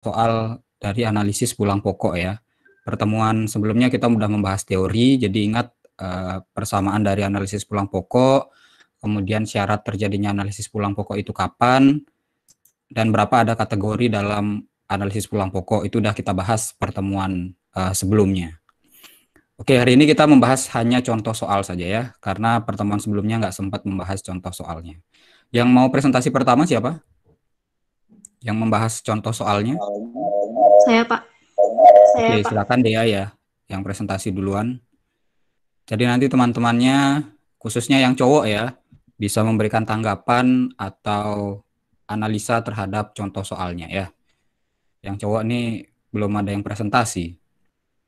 soal dari analisis pulang pokok ya. Pertemuan sebelumnya kita sudah membahas teori, jadi ingat eh, persamaan dari analisis pulang pokok, kemudian syarat terjadinya analisis pulang pokok itu kapan, dan berapa ada kategori dalam analisis pulang pokok, itu sudah kita bahas pertemuan eh, sebelumnya. Oke, hari ini kita membahas hanya contoh soal saja ya, karena pertemuan sebelumnya nggak sempat membahas contoh soalnya. Yang mau presentasi pertama siapa? yang membahas contoh soalnya? Saya, Pak. Saya, Oke, Pak. silakan Dea ya yang presentasi duluan. Jadi nanti teman-temannya, khususnya yang cowok ya, bisa memberikan tanggapan atau analisa terhadap contoh soalnya ya. Yang cowok nih belum ada yang presentasi.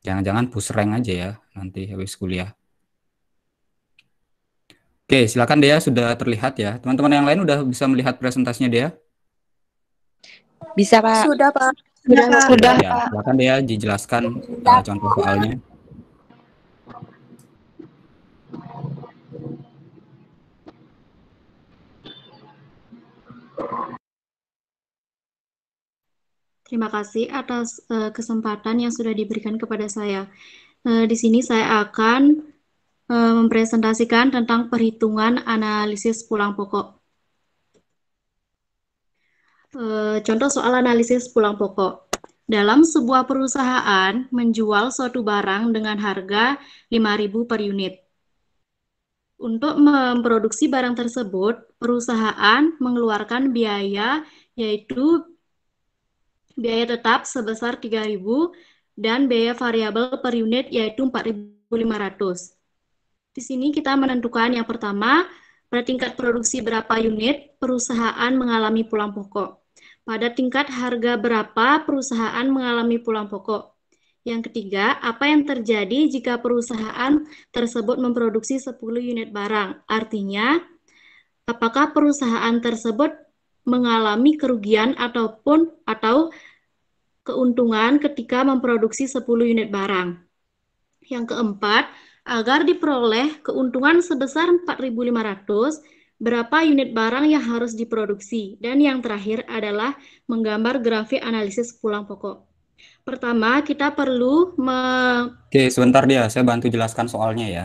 Jangan-jangan pusreng aja ya nanti habis kuliah. Oke, silakan Dea sudah terlihat ya. Teman-teman yang lain udah bisa melihat presentasinya Dea? Bisa, Pak. Sudah, Pak. Sudah, Pak. Sudah, ya, Silakan ya dijelaskan Sudah. Uh, contoh soalnya. Terima kasih atas uh, kesempatan yang sudah diberikan kepada saya. Uh, di sini saya akan uh, mempresentasikan tentang perhitungan analisis pulang pokok. Eh, contoh soal analisis pulang pokok. Dalam sebuah perusahaan menjual suatu barang dengan harga 5.000 per unit. Untuk memproduksi barang tersebut, perusahaan mengeluarkan biaya yaitu biaya tetap sebesar 3.000 dan biaya variabel per unit yaitu 4.500. Di sini kita menentukan yang pertama, pada tingkat produksi berapa unit perusahaan mengalami pulang pokok. Pada tingkat harga berapa perusahaan mengalami pulang pokok? Yang ketiga, apa yang terjadi jika perusahaan tersebut memproduksi 10 unit barang? Artinya, apakah perusahaan tersebut mengalami kerugian ataupun atau keuntungan ketika memproduksi 10 unit barang. Yang keempat, agar diperoleh keuntungan sebesar 4.500, berapa unit barang yang harus diproduksi, dan yang terakhir adalah menggambar grafik analisis pulang pokok. Pertama, kita perlu me Oke, sebentar dia, saya bantu jelaskan soalnya ya.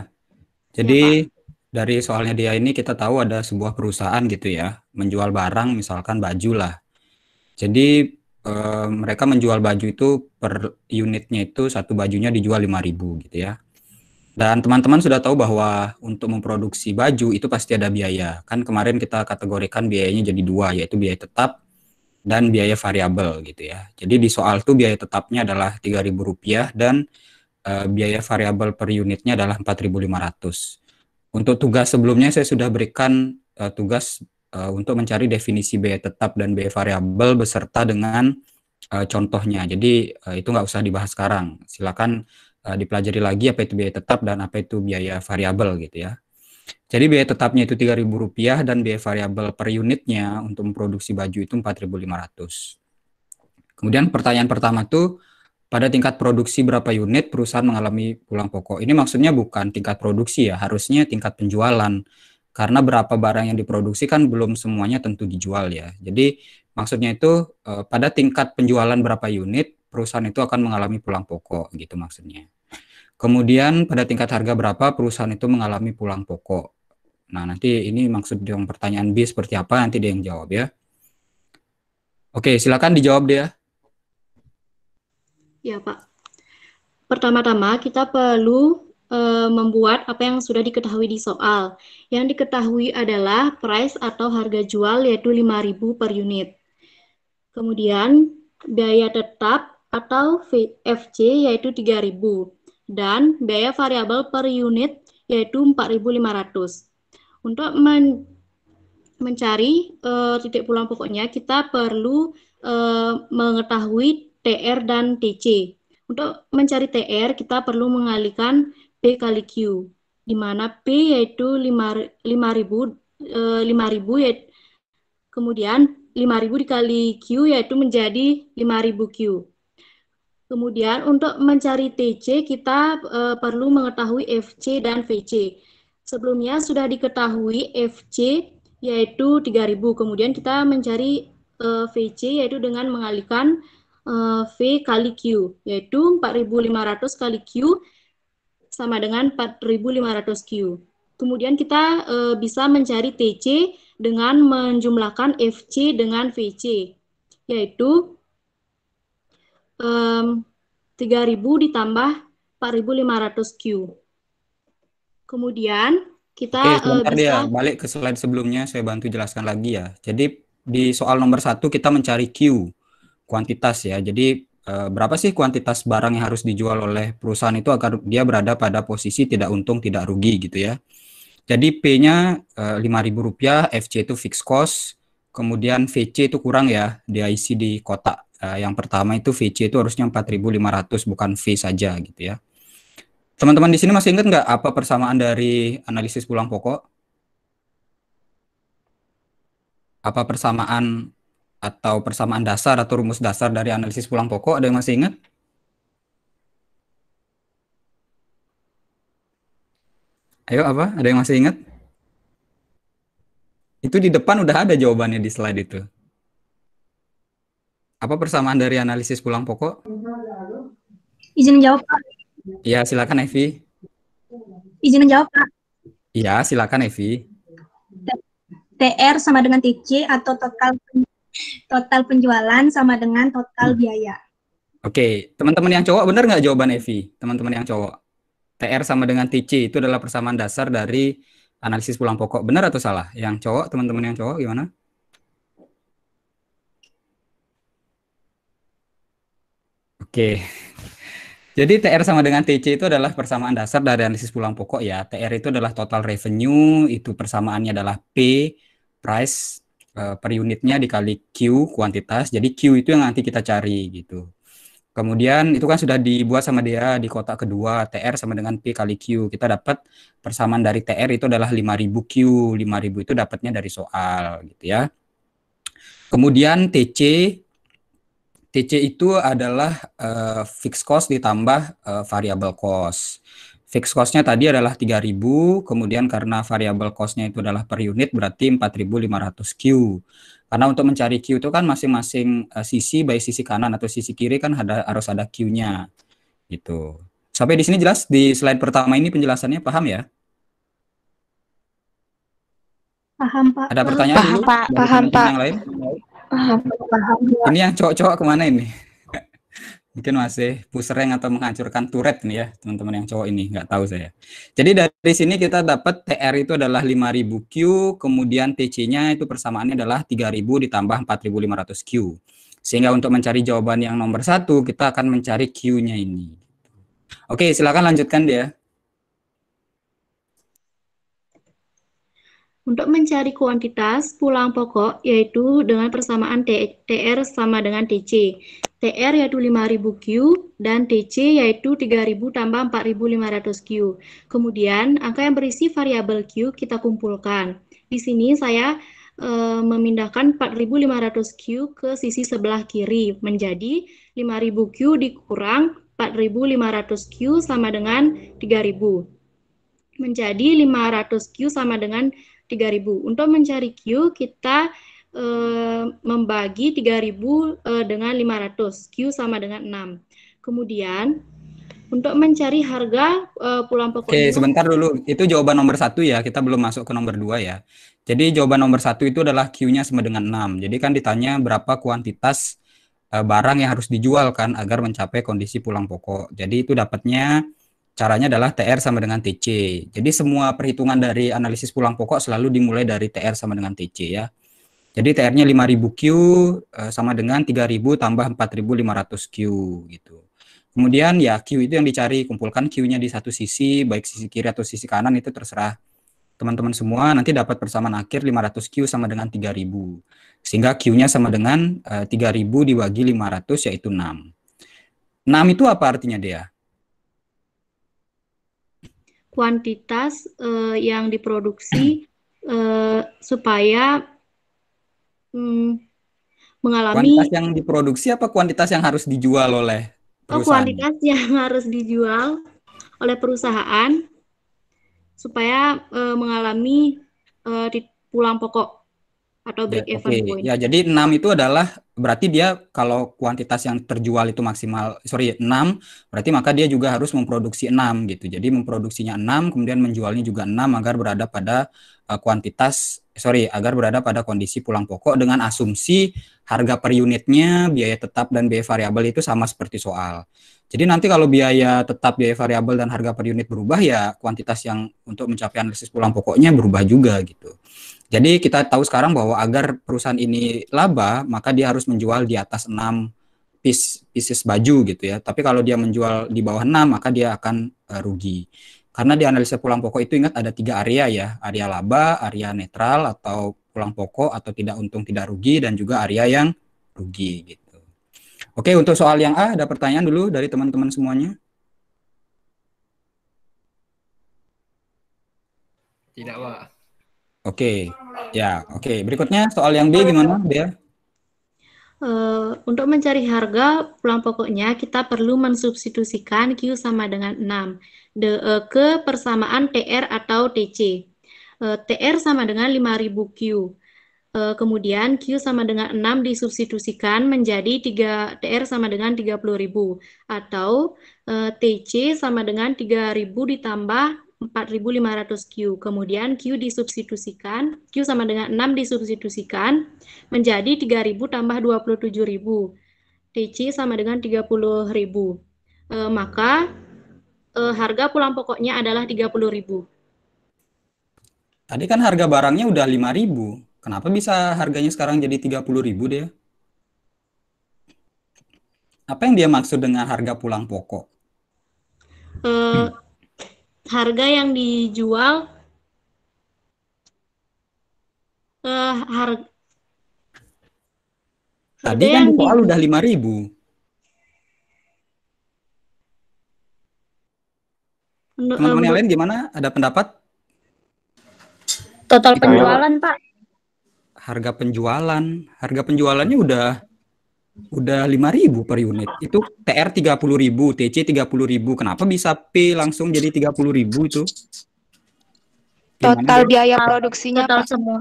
Jadi ya, dari soalnya dia ini kita tahu ada sebuah perusahaan gitu ya, menjual barang misalkan baju lah. Jadi e, mereka menjual baju itu per unitnya itu satu bajunya dijual 5000 gitu ya. Dan teman-teman sudah tahu bahwa untuk memproduksi baju itu pasti ada biaya. Kan kemarin kita kategorikan biayanya jadi dua, yaitu biaya tetap dan biaya variabel gitu ya. Jadi di soal itu biaya tetapnya adalah Rp3.000 dan e, biaya variabel per unitnya adalah 4.500. Untuk tugas sebelumnya saya sudah berikan e, tugas e, untuk mencari definisi biaya tetap dan biaya variabel beserta dengan e, contohnya. Jadi e, itu nggak usah dibahas sekarang. Silakan Eh, dipelajari lagi apa itu biaya tetap dan apa itu biaya variabel gitu ya. Jadi biaya tetapnya itu Rp3.000 dan biaya variabel per unitnya untuk memproduksi baju itu 4.500. Kemudian pertanyaan pertama tuh pada tingkat produksi berapa unit perusahaan mengalami pulang pokok. Ini maksudnya bukan tingkat produksi ya, harusnya tingkat penjualan. Karena berapa barang yang diproduksi kan belum semuanya tentu dijual ya. Jadi maksudnya itu eh, pada tingkat penjualan berapa unit perusahaan itu akan mengalami pulang pokok gitu maksudnya. Kemudian pada tingkat harga berapa perusahaan itu mengalami pulang pokok. Nah, nanti ini maksud yang pertanyaan B seperti apa nanti dia yang jawab ya. Oke, silakan dijawab dia. Ya, Pak. Pertama-tama kita perlu e, membuat apa yang sudah diketahui di soal. Yang diketahui adalah price atau harga jual yaitu 5.000 per unit. Kemudian biaya tetap atau FC yaitu 3000 dan biaya variabel per unit yaitu 4.500. Untuk men mencari uh, titik pulang pokoknya kita perlu uh, mengetahui TR dan TC. Untuk mencari TR kita perlu mengalihkan P kali Q di mana P yaitu 5000 5000 yaitu kemudian 5000 dikali Q yaitu menjadi 5000 Q. Kemudian untuk mencari TC kita e, perlu mengetahui FC dan VC. Sebelumnya sudah diketahui FC yaitu 3000. Kemudian kita mencari e, eh, VC yaitu dengan mengalihkan e, V kali Q yaitu 4500 kali Q sama dengan 4500 Q. Kemudian kita e, bisa mencari TC dengan menjumlahkan FC dengan VC yaitu um, 3.000 ditambah 4.500 Q. Kemudian kita Oke, uh, bisa... Dia. balik ke slide sebelumnya saya bantu jelaskan lagi ya. Jadi di soal nomor satu kita mencari Q, kuantitas ya. Jadi eh, berapa sih kuantitas barang yang harus dijual oleh perusahaan itu agar dia berada pada posisi tidak untung, tidak rugi gitu ya. Jadi P-nya eh, rp 5.000 rupiah, FC itu fixed cost, kemudian VC itu kurang ya, DIC di kotak. Uh, yang pertama itu VC itu harusnya 4.500 bukan V saja gitu ya. Teman-teman di sini masih ingat nggak apa persamaan dari analisis pulang pokok? Apa persamaan atau persamaan dasar atau rumus dasar dari analisis pulang pokok ada yang masih ingat? Ayo apa? Ada yang masih ingat? Itu di depan udah ada jawabannya di slide itu apa persamaan dari analisis pulang pokok? Izin jawab, Pak. Iya, silakan Evi. Izin jawab, Pak. Iya, silakan Evi. TR sama dengan TC atau total total penjualan sama dengan total hmm. biaya. Oke, teman-teman yang cowok benar nggak jawaban Evi? Teman-teman yang cowok. TR sama dengan TC itu adalah persamaan dasar dari analisis pulang pokok. Benar atau salah? Yang cowok, teman-teman yang cowok gimana? Oke. Jadi TR sama dengan TC itu adalah persamaan dasar dari analisis pulang pokok ya. TR itu adalah total revenue, itu persamaannya adalah P, price eh, per unitnya dikali Q, kuantitas. Jadi Q itu yang nanti kita cari gitu. Kemudian itu kan sudah dibuat sama dia di kotak kedua, TR sama dengan P kali Q. Kita dapat persamaan dari TR itu adalah 5000 Q. 5000 itu dapatnya dari soal gitu ya. Kemudian TC TC itu adalah uh, fixed cost ditambah uh, variable cost. Fixed cost-nya tadi adalah 3000, kemudian karena variable cost-nya itu adalah per unit berarti 4500 Q. Karena untuk mencari Q itu kan masing-masing uh, sisi baik sisi kanan atau sisi kiri kan ada harus ada Q-nya. Gitu. Sampai di sini jelas di slide pertama ini penjelasannya paham ya? Paham, Pak. Ada pertanyaan paham, dulu? Pak. Paham, Pak. Yang lain? paham paham ini yang cowok-cowok kemana ini mungkin masih pusreng atau menghancurkan turret nih ya teman-teman yang cowok ini nggak tahu saya jadi dari sini kita dapat TR itu adalah 5000 Q kemudian TC-nya itu persamaannya adalah 3000 ditambah 4500 Q sehingga untuk mencari jawaban yang nomor satu kita akan mencari Q-nya ini oke silakan lanjutkan dia untuk mencari kuantitas pulang pokok yaitu dengan persamaan TR sama dengan DC. TR yaitu 5000 Q dan DC yaitu 3000 tambah 4500 Q. Kemudian angka yang berisi variabel Q kita kumpulkan. Di sini saya e, memindahkan 4500 Q ke sisi sebelah kiri menjadi 5000 Q dikurang 4500 Q sama dengan 3000 menjadi 500 Q sama dengan 3000. Untuk mencari Q kita e, membagi 3000 e, eh, dengan 500. Q sama dengan 6. Kemudian untuk mencari harga e, pulang pokok. Oke, sebentar dulu. Itu jawaban nomor satu ya. Kita belum masuk ke nomor dua ya. Jadi jawaban nomor satu itu adalah Q-nya sama dengan 6. Jadi kan ditanya berapa kuantitas barang yang harus dijual kan agar mencapai kondisi pulang pokok. Jadi itu dapatnya Caranya adalah TR sama dengan TC. Jadi semua perhitungan dari analisis pulang pokok selalu dimulai dari TR sama dengan TC ya. Jadi TR-nya 5000Q eh, sama dengan 3000 tambah 4500Q gitu. Kemudian ya Q itu yang dicari, kumpulkan Q-nya di satu sisi, baik sisi kiri atau sisi kanan itu terserah teman-teman semua nanti dapat persamaan akhir 500Q sama dengan 3000. Sehingga Q-nya sama dengan 3000 eh, dibagi 500 yaitu 6. 6 itu apa artinya dia? kuantitas uh, yang diproduksi uh, supaya um, mengalami kuantitas yang diproduksi apa kuantitas yang harus dijual oleh oh, perusahaan? Oh, kuantitas yang harus dijual oleh perusahaan supaya uh, mengalami uh, di pulang pokok atau ya, break ya, even okay. point. Ya, jadi 6 itu adalah berarti dia kalau kuantitas yang terjual itu maksimal sorry 6, berarti maka dia juga harus memproduksi 6 gitu. Jadi memproduksinya 6 kemudian menjualnya juga 6 agar berada pada uh, kuantitas sorry agar berada pada kondisi pulang pokok dengan asumsi harga per unitnya, biaya tetap dan biaya variabel itu sama seperti soal. Jadi nanti kalau biaya tetap, biaya variabel dan harga per unit berubah ya kuantitas yang untuk mencapai analisis pulang pokoknya berubah juga gitu. Jadi kita tahu sekarang bahwa agar perusahaan ini laba, maka dia harus menjual di atas 6 piece, pieces baju gitu ya. Tapi kalau dia menjual di bawah 6, maka dia akan uh, rugi. Karena di analisa pulang pokok itu ingat ada tiga area ya, area laba, area netral atau pulang pokok atau tidak untung tidak rugi dan juga area yang rugi gitu. Oke, untuk soal yang A ada pertanyaan dulu dari teman-teman semuanya? Tidak, Pak. Oke, ya, oke. Berikutnya soal yang B gimana, Bel? Uh, untuk mencari harga pulang pokoknya kita perlu mensubstitusikan Q sama dengan 6 de, uh, eh, ke persamaan TR atau TC. Uh, eh, TR sama dengan 5000 Q. Uh, kemudian Q sama dengan 6 disubstitusikan menjadi 3 TR sama dengan 30000 atau uh, TC sama dengan 3000 ditambah 4.500 Q. Kemudian Q disubstitusikan, Q sama dengan 6 disubstitusikan menjadi 3.000 tambah 27.000. TC sama dengan 30.000. E, maka e, harga pulang pokoknya adalah 30.000. Tadi kan harga barangnya udah 5.000. Kenapa bisa harganya sekarang jadi 30.000 deh? Apa yang dia maksud dengan harga pulang pokok? E, hmm harga yang dijual eh, harga Tadi harga kan soal udah lima ribu. Teman-teman yang eh, lain gimana? Ada pendapat? Total penjualan, Pak. Harga penjualan. Harga penjualannya udah udah 5000 per unit. Itu TR 30.000, TC 30.000. Kenapa bisa P langsung jadi 30.000 itu? Gimana total biaya produksinya total semua.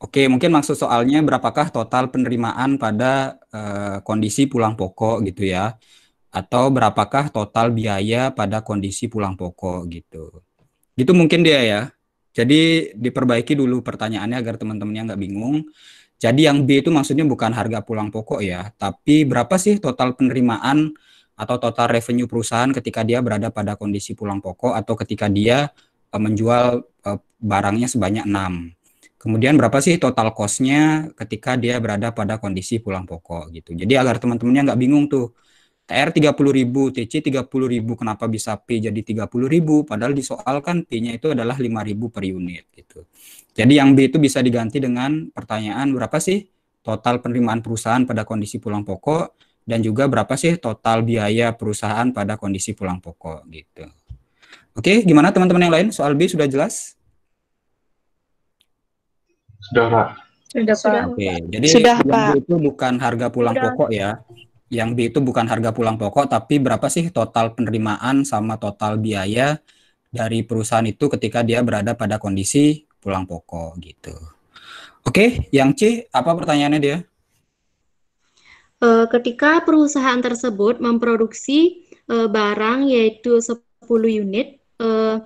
Oke, mungkin maksud soalnya berapakah total penerimaan pada uh, kondisi pulang pokok gitu ya? Atau berapakah total biaya pada kondisi pulang pokok gitu? Gitu mungkin dia ya. Jadi diperbaiki dulu pertanyaannya agar teman-temannya nggak bingung. Jadi yang B itu maksudnya bukan harga pulang pokok ya, tapi berapa sih total penerimaan atau total revenue perusahaan ketika dia berada pada kondisi pulang pokok atau ketika dia e, menjual e, barangnya sebanyak 6. Kemudian berapa sih total cost-nya ketika dia berada pada kondisi pulang pokok gitu. Jadi agar teman-temannya nggak bingung tuh. TR 30.000, TC 30.000, kenapa bisa P jadi 30.000 padahal di soal kan P-nya itu adalah 5.000 per unit gitu. Jadi yang B itu bisa diganti dengan pertanyaan berapa sih total penerimaan perusahaan pada kondisi pulang pokok dan juga berapa sih total biaya perusahaan pada kondisi pulang pokok gitu. Oke, gimana teman-teman yang lain? Soal B sudah jelas? Sudah, Pak. Sudah, Pak. Oke, jadi sudah, yang Pak. B itu bukan harga pulang sudah. pokok ya. Yang B itu bukan harga pulang pokok, tapi berapa sih total penerimaan sama total biaya dari perusahaan itu ketika dia berada pada kondisi pulang pokok gitu. Oke, yang C apa pertanyaannya dia? Eh, ketika perusahaan tersebut memproduksi eh, barang yaitu 10 unit, eh,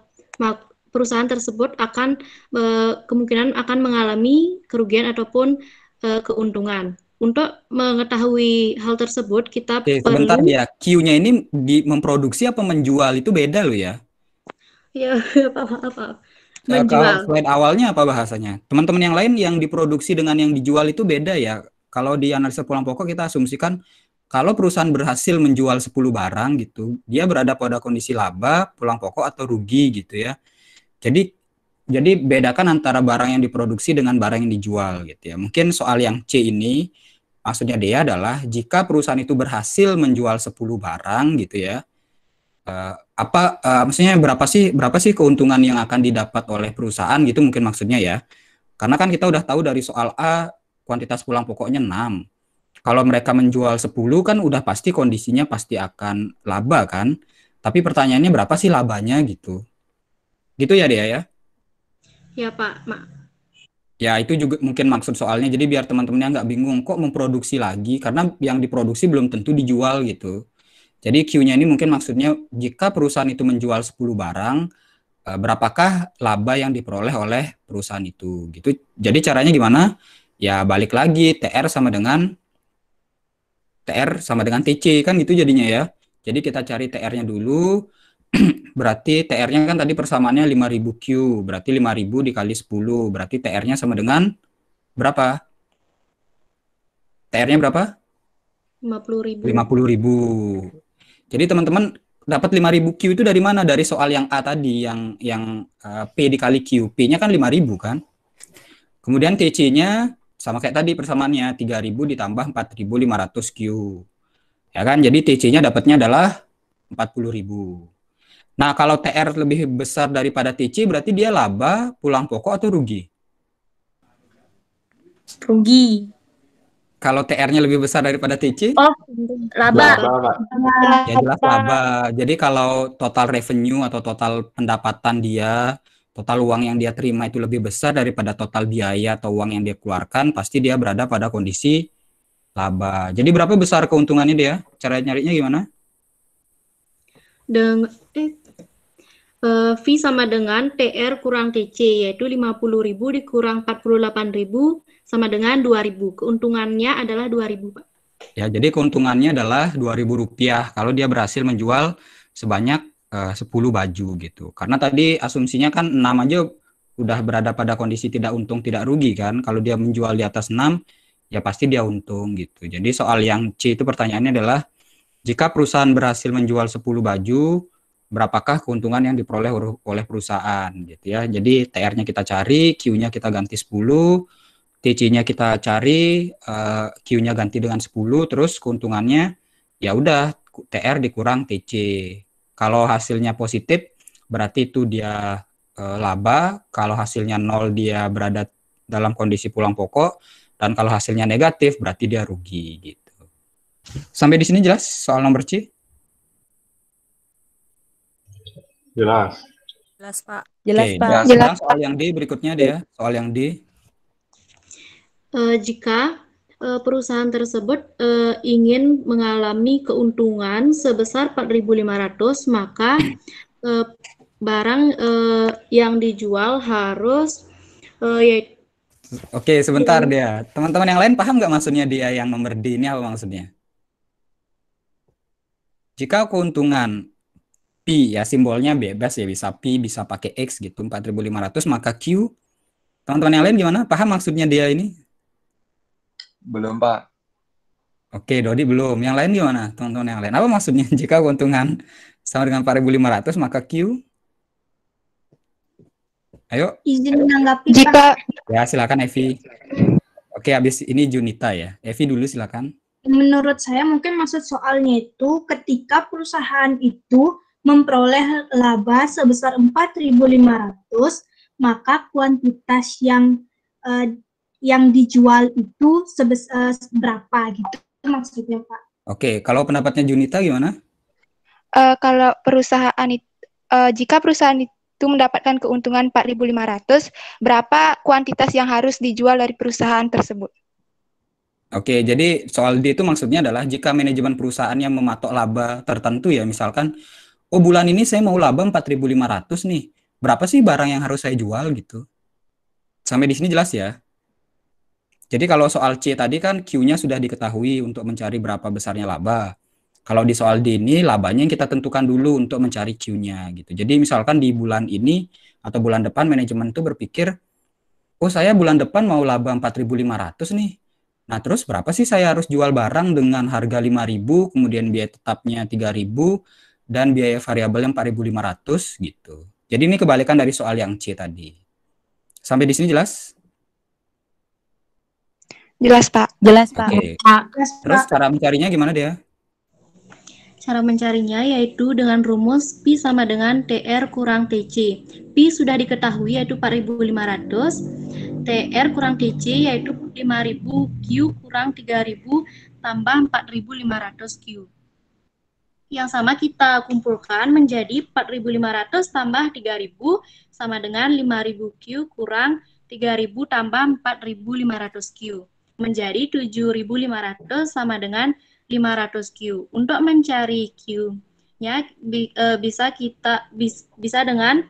perusahaan tersebut akan kemungkinan akan mengalami kerugian ataupun keuntungan. Untuk mengetahui hal tersebut, kita Oke, perlu... Sebentar ya, Q-nya ini di memproduksi apa menjual itu beda loh ya? Ya, apa-apa. Eh, menjual. Kalau slide awalnya apa bahasanya? Teman-teman yang lain yang diproduksi dengan yang dijual itu beda ya. Kalau di analisa pulang pokok kita asumsikan kalau perusahaan berhasil menjual 10 barang gitu, dia berada pada kondisi laba, pulang pokok atau rugi gitu ya. Jadi jadi bedakan antara barang yang diproduksi dengan barang yang dijual gitu ya. Mungkin soal yang C ini maksudnya dia adalah jika perusahaan itu berhasil menjual 10 barang gitu ya, uh, apa uh, maksudnya berapa sih berapa sih keuntungan yang akan didapat oleh perusahaan gitu mungkin maksudnya ya. Karena kan kita udah tahu dari soal A kuantitas pulang pokoknya 6. Kalau mereka menjual 10 kan udah pasti kondisinya pasti akan laba kan. Tapi pertanyaannya berapa sih labanya gitu. Gitu ya dia ya. Ya Pak, Ma ya itu juga mungkin maksud soalnya jadi biar teman-temannya nggak bingung kok memproduksi lagi karena yang diproduksi belum tentu dijual gitu jadi Q-nya ini mungkin maksudnya jika perusahaan itu menjual 10 barang, eh, berapakah laba yang diperoleh oleh perusahaan itu gitu. Jadi caranya gimana? Ya balik lagi TR sama dengan TR sama dengan TC kan gitu jadinya ya. Jadi kita cari TR-nya dulu. berarti TR-nya kan tadi persamaannya 5000 Q, berarti 5000 dikali 10, berarti TR-nya sama dengan berapa? TR-nya berapa? 50.000. 50.000. Jadi teman-teman dapat 5000 Q itu dari mana? Dari soal yang A tadi yang yang eh, P dikali Q. P-nya kan 5000 kan? Kemudian TC-nya sama kayak tadi persamaannya 3000 ditambah 4500 Q. Ya kan? Jadi TC-nya dapatnya adalah 40000. Nah, kalau TR lebih besar daripada TC berarti dia laba, pulang pokok atau rugi? Rugi kalau TR-nya lebih besar daripada TC? Oh, laba. Ya jelas laba. Jadi kalau total revenue atau total pendapatan dia, total uang yang dia terima itu lebih besar daripada total biaya atau uang yang dia keluarkan, pasti dia berada pada kondisi laba. Jadi berapa besar keuntungannya dia? Cara nyarinya gimana? Deng eh, eh, V sama dengan TR kurang TC yaitu 50.000 dikurang 48.000 sama dengan 2000. Keuntungannya adalah 2000, Pak. Ya, jadi keuntungannya adalah 2000 rupiah kalau dia berhasil menjual sebanyak eh, uh, 10 baju gitu. Karena tadi asumsinya kan 6 aja udah berada pada kondisi tidak untung tidak rugi kan. Kalau dia menjual di atas 6 ya pasti dia untung gitu. Jadi soal yang C itu pertanyaannya adalah jika perusahaan berhasil menjual 10 baju, berapakah keuntungan yang diperoleh oleh perusahaan gitu ya. Jadi TR-nya kita cari, Q-nya kita ganti 10, TC-nya kita cari, uh, Q-nya ganti dengan 10, terus keuntungannya ya udah TR dikurang TC. Kalau hasilnya positif, berarti itu dia uh, laba. Kalau hasilnya nol, dia berada dalam kondisi pulang pokok. Dan kalau hasilnya negatif, berarti dia rugi gitu. Sampai di sini jelas soal nomor C? Jelas. Jelas Pak. Jelas okay, Pak. Jelas, jelas Pak. soal yang D berikutnya deh ya. Soal yang D uh, jika uh, perusahaan tersebut uh, ingin mengalami keuntungan sebesar 4.500 maka uh, barang uh, yang dijual harus uh, yaitu Oke, sebentar dia. Teman-teman yang lain paham nggak maksudnya dia yang nomor D ini apa maksudnya? Jika keuntungan P ya simbolnya bebas ya bisa P bisa pakai X gitu 4500 maka Q. Teman-teman yang lain gimana? Paham maksudnya dia ini? Belum, Pak. Oke, Dodi belum. Yang lain gimana, teman-teman yang lain? Apa maksudnya jika keuntungan sama dengan 4.500 maka Q? Ayo. Izin menanggapi, Jika... Ya, silakan Evi. Oke, habis ini Junita ya. Evi dulu silakan. Menurut saya mungkin maksud soalnya itu ketika perusahaan itu memperoleh laba sebesar 4.500, maka kuantitas yang uh, yang dijual itu sebesar eh, berapa gitu maksudnya Pak. Oke, kalau pendapatnya Junita gimana? Uh, kalau perusahaan itu, uh, eh, jika perusahaan itu mendapatkan keuntungan 4.500, berapa kuantitas yang harus dijual dari perusahaan tersebut? Oke, jadi soal D itu maksudnya adalah jika manajemen perusahaan yang mematok laba tertentu ya, misalkan, oh bulan ini saya mau laba 4.500 nih, berapa sih barang yang harus saya jual gitu? Sampai di sini jelas ya? Jadi kalau soal C tadi kan Q-nya sudah diketahui untuk mencari berapa besarnya laba. Kalau di soal D ini labanya yang kita tentukan dulu untuk mencari Q-nya gitu. Jadi misalkan di bulan ini atau bulan depan manajemen itu berpikir, oh saya bulan depan mau laba 4.500 nih. Nah terus berapa sih saya harus jual barang dengan harga 5.000, kemudian biaya tetapnya 3.000, dan biaya variabelnya 4.500 gitu. Jadi ini kebalikan dari soal yang C tadi. Sampai di sini jelas? Jelas, Pak. Jelas, Pak. Okay. Jelas, Pak. Terus cara mencarinya gimana dia? Cara mencarinya yaitu dengan rumus pi sama dengan TR kurang TC. Pi sudah diketahui yaitu 4500, TR kurang TC yaitu 5000, Q kurang 3000 tambah 4500 Q. Yang sama kita kumpulkan menjadi 4500 tambah 3000 sama dengan 5000 Q kurang 3000 tambah 4500 Q menjadi 7500 sama dengan 500 Q. Untuk mencari Q-nya bi, e, bisa kita bis, bisa dengan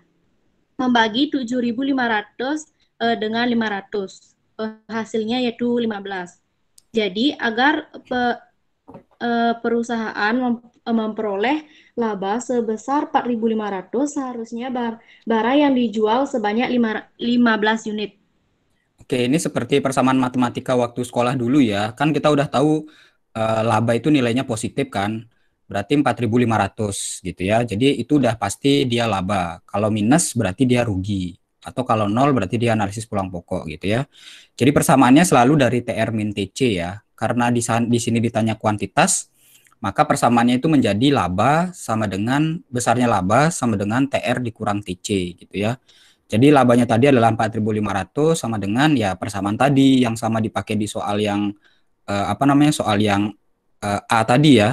membagi 7500 e, dengan 500. E, hasilnya yaitu 15. Jadi agar pe, e, perusahaan mem, e, memperoleh laba sebesar 4.500 seharusnya bar, barang yang dijual sebanyak 5, 15 unit. Oke, ini seperti persamaan matematika waktu sekolah dulu ya. Kan kita udah tahu e, laba itu nilainya positif kan. Berarti 4.500 gitu ya. Jadi itu udah pasti dia laba. Kalau minus berarti dia rugi. Atau kalau nol berarti dia analisis pulang pokok gitu ya. Jadi persamaannya selalu dari TR min TC ya. Karena di, di sini ditanya kuantitas, maka persamaannya itu menjadi laba sama dengan besarnya laba sama dengan TR dikurang TC gitu ya. Jadi labanya tadi adalah 4.500 sama dengan ya persamaan tadi yang sama dipakai di soal yang eh, apa namanya soal yang eh, A tadi ya.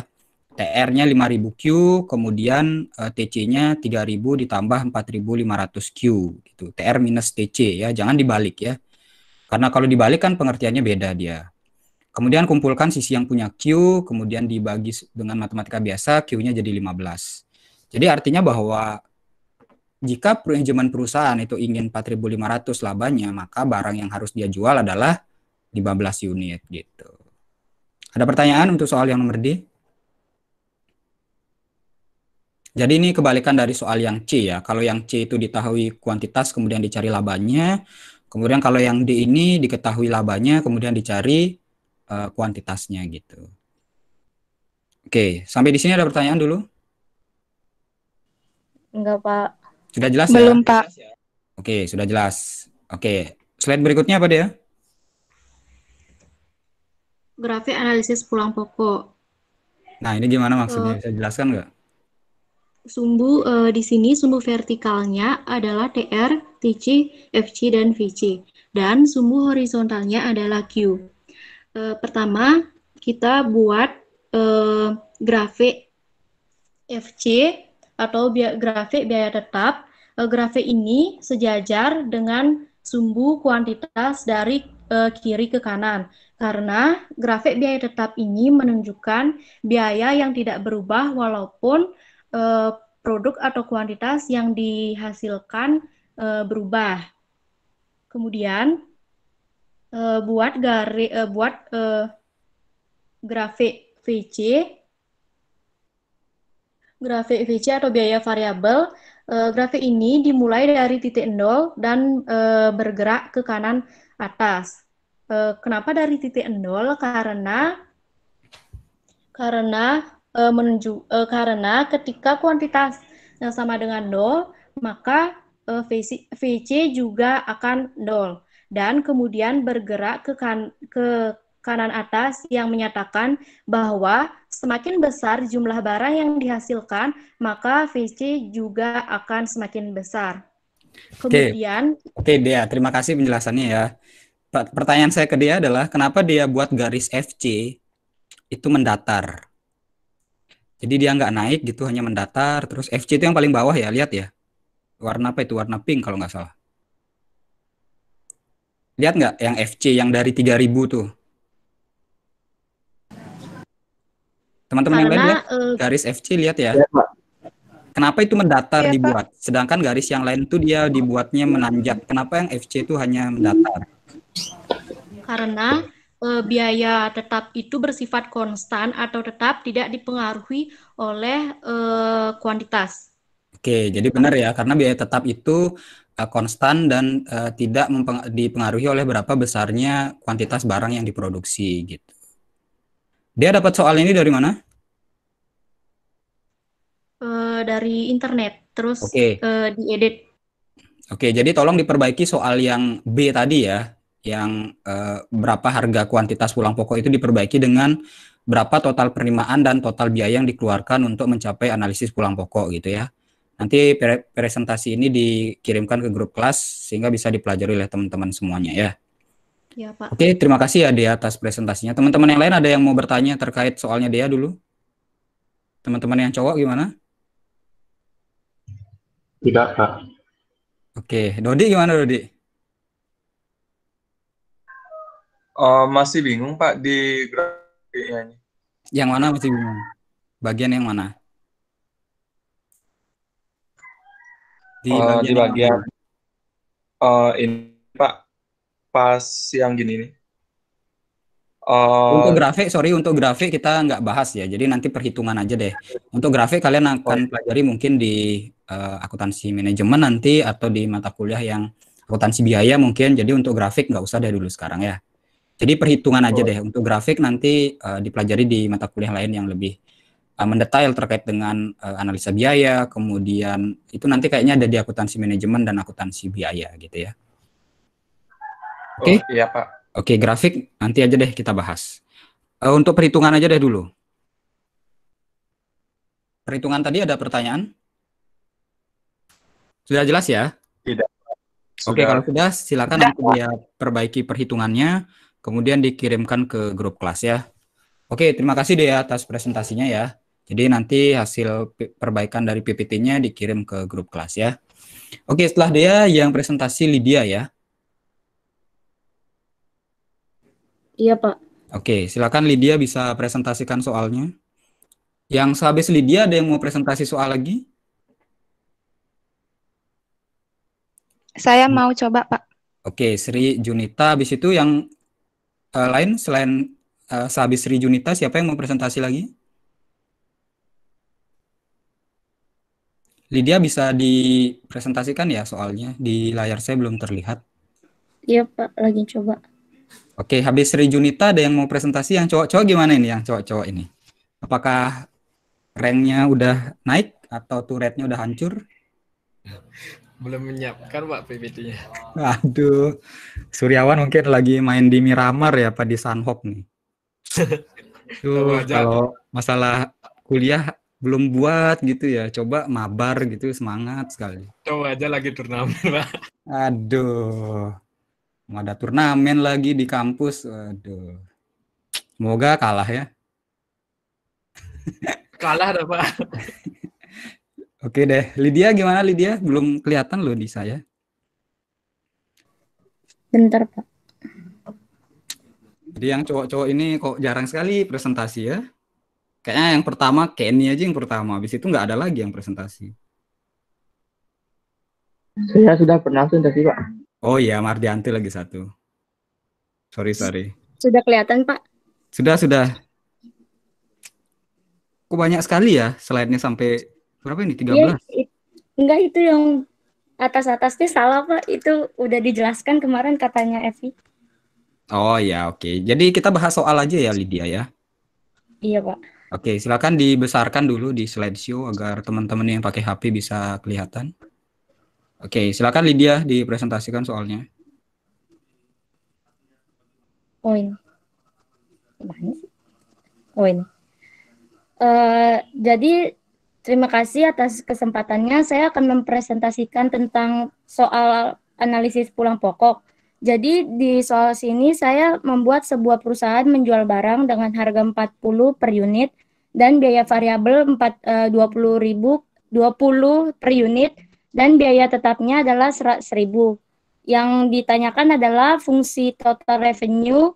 TR-nya 5000 Q, kemudian eh, TC-nya 3000 ditambah 4500 Q gitu. TR minus TC ya, jangan dibalik ya. Karena kalau dibalik kan pengertiannya beda dia. Kemudian kumpulkan sisi yang punya Q, kemudian dibagi dengan matematika biasa, Q-nya jadi 15. Jadi artinya bahwa jika pinjaman perusahaan itu ingin 4.500 labanya, maka barang yang harus dia jual adalah 15 unit gitu. Ada pertanyaan untuk soal yang nomor D? Jadi ini kebalikan dari soal yang C ya. Kalau yang C itu diketahui kuantitas kemudian dicari labanya, kemudian kalau yang D ini diketahui labanya kemudian dicari uh, kuantitasnya gitu. Oke, sampai di sini ada pertanyaan dulu? Enggak, Pak. Sudah jelas ya? Belum, ya? Pak. Oke, sudah jelas. Oke, slide berikutnya apa dia? Grafik analisis pulang pokok. Nah, ini gimana maksudnya? Eh, Bisa jelaskan nggak? Sumbu eh, di sini sumbu vertikalnya adalah TR, TC, FC, dan VC. Dan sumbu horizontalnya adalah Q. Eh, pertama, kita buat eh, grafik FC atau bi grafik biaya tetap. uh, grafik ini sejajar dengan sumbu kuantitas dari uh, kiri ke kanan. Karena grafik biaya tetap ini menunjukkan biaya yang tidak berubah walaupun uh, produk atau kuantitas yang dihasilkan uh, berubah. Kemudian uh, buat gari, uh, buat uh, grafik VC grafik VC atau biaya variabel. Uh, grafik ini dimulai dari titik nol dan uh, bergerak ke kanan atas. Uh, kenapa dari titik nol? Karena karena uh, menuju uh, karena ketika kuantitas yang sama dengan nol, maka uh, VC, VC juga akan nol dan kemudian bergerak ke kan ke kanan atas yang menyatakan bahwa semakin besar jumlah barang yang dihasilkan, maka VC juga akan semakin besar. Kemudian, oke, okay. okay, Dea, terima kasih penjelasannya ya. Pertanyaan saya ke dia adalah kenapa dia buat garis FC itu mendatar? Jadi dia nggak naik gitu, hanya mendatar. Terus FC itu yang paling bawah ya, lihat ya. Warna apa itu? Warna pink kalau nggak salah. Lihat nggak yang FC yang dari 3000 tuh? Teman-teman yang lain lihat uh, garis FC lihat ya. ya Kenapa itu mendatar ya, dibuat? Pak. Sedangkan garis yang lain itu dia dibuatnya menanjak. Kenapa yang FC itu hanya mendatar? Karena eh, biaya tetap itu bersifat konstan atau tetap tidak dipengaruhi oleh eh, kuantitas. Oke, jadi benar ya, karena biaya tetap itu konstan dan tidak dipengaruhi oleh berapa besarnya kuantitas barang yang diproduksi gitu. Dia dapat soal ini dari mana? Uh, dari internet, terus okay. uh, eh, diedit. Oke, okay, jadi tolong diperbaiki soal yang B tadi ya, yang uh, berapa harga kuantitas pulang pokok itu diperbaiki dengan berapa total penerimaan dan total biaya yang dikeluarkan untuk mencapai analisis pulang pokok gitu ya. Nanti pre presentasi ini dikirimkan ke grup kelas sehingga bisa dipelajari oleh teman-teman semuanya ya. Ya, Pak. Oke, terima kasih ya Dea atas presentasinya. Teman-teman yang lain ada yang mau bertanya terkait soalnya dia dulu? Teman-teman yang cowok gimana? Tidak, Pak. Oke, Dodi gimana Dodi? Uh, masih bingung Pak di grafiknya. Yang mana masih bingung? Bagian yang mana? Di uh, bagian, di bagian uh, ini Pak pas yang gini nih. Uh, untuk eh, grafik, sorry, untuk grafik kita nggak bahas ya. Jadi nanti perhitungan aja deh. Untuk grafik kalian akan oh. Iya. pelajari mungkin di uh, akuntansi manajemen nanti atau di mata kuliah yang akuntansi biaya mungkin. Jadi untuk grafik nggak usah deh dulu sekarang ya. Jadi perhitungan aja oh. deh. Untuk grafik nanti uh, dipelajari di mata kuliah lain yang lebih uh, mendetail terkait dengan uh, analisa biaya. Kemudian itu nanti kayaknya ada di akuntansi manajemen dan akuntansi biaya gitu ya. Oh, Oke? Okay? Iya, oh, Pak. Oke, okay, grafik nanti aja deh kita bahas. Uh, untuk perhitungan aja deh dulu. Perhitungan tadi ada pertanyaan? Sudah jelas ya? Tidak. Oke, Oke, kalau sudah silakan nanti dia perbaiki perhitungannya, kemudian dikirimkan ke grup kelas ya. Oke, terima kasih deh atas presentasinya ya. Jadi nanti hasil perbaikan dari PPT-nya dikirim ke grup kelas ya. Oke, setelah dia yang presentasi Lydia ya. Iya, Pak. Oke, silakan Lydia bisa presentasikan soalnya. Yang sehabis Lydia ada yang mau presentasi soal lagi? Saya mau coba, Pak. Oke, Sri Junita habis itu yang uh, lain selain uh, sehabis Sri Junita siapa yang mau presentasi lagi? Lydia bisa dipresentasikan ya soalnya di layar saya belum terlihat. Iya Pak, lagi coba. Oke, habis Sri Junita ada yang mau presentasi yang cowok-cowok gimana ini yang cowok-cowok ini? Apakah ranknya udah naik atau turretnya udah hancur? Belum menyiapkan Pak PPT-nya. Aduh, Suryawan mungkin lagi main di Miramar ya, Pak di Sanhok nih. Tuh, kalau masalah kuliah belum buat gitu ya, coba mabar gitu semangat sekali. Coba aja lagi turnamen Pak. Aduh mau ada turnamen lagi di kampus aduh semoga kalah ya kalah dah pak oke deh Lydia gimana Lydia belum kelihatan loh di saya bentar pak jadi yang cowok-cowok ini kok jarang sekali presentasi ya kayaknya yang pertama Kenny aja yang pertama habis itu nggak ada lagi yang presentasi saya sudah pernah presentasi pak Oh iya, Mardianti lagi satu. Sorry, sorry. Sudah kelihatan, Pak? Sudah, sudah. Kok banyak sekali ya slide-nya sampai berapa ini? 13? Ya, it, enggak, itu yang atas-atasnya salah, Pak. Itu udah dijelaskan kemarin katanya Evi. Oh ya, oke. Okay. Jadi kita bahas soal aja ya, Lydia ya. Iya, Pak. Oke, okay, silakan dibesarkan dulu di slideshow agar teman-teman yang pakai HP bisa kelihatan. Oke, silakan Lydia dipresentasikan soalnya. Poin. Mana sih? ini. Uh, eh, jadi terima kasih atas kesempatannya. Saya akan mempresentasikan tentang soal analisis pulang pokok. Jadi di soal sini saya membuat sebuah perusahaan menjual barang dengan harga 40 per unit dan biaya variabel 4 uh, 20.000 20 per unit dan biaya tetapnya adalah 100.000. Yang ditanyakan adalah fungsi total revenue,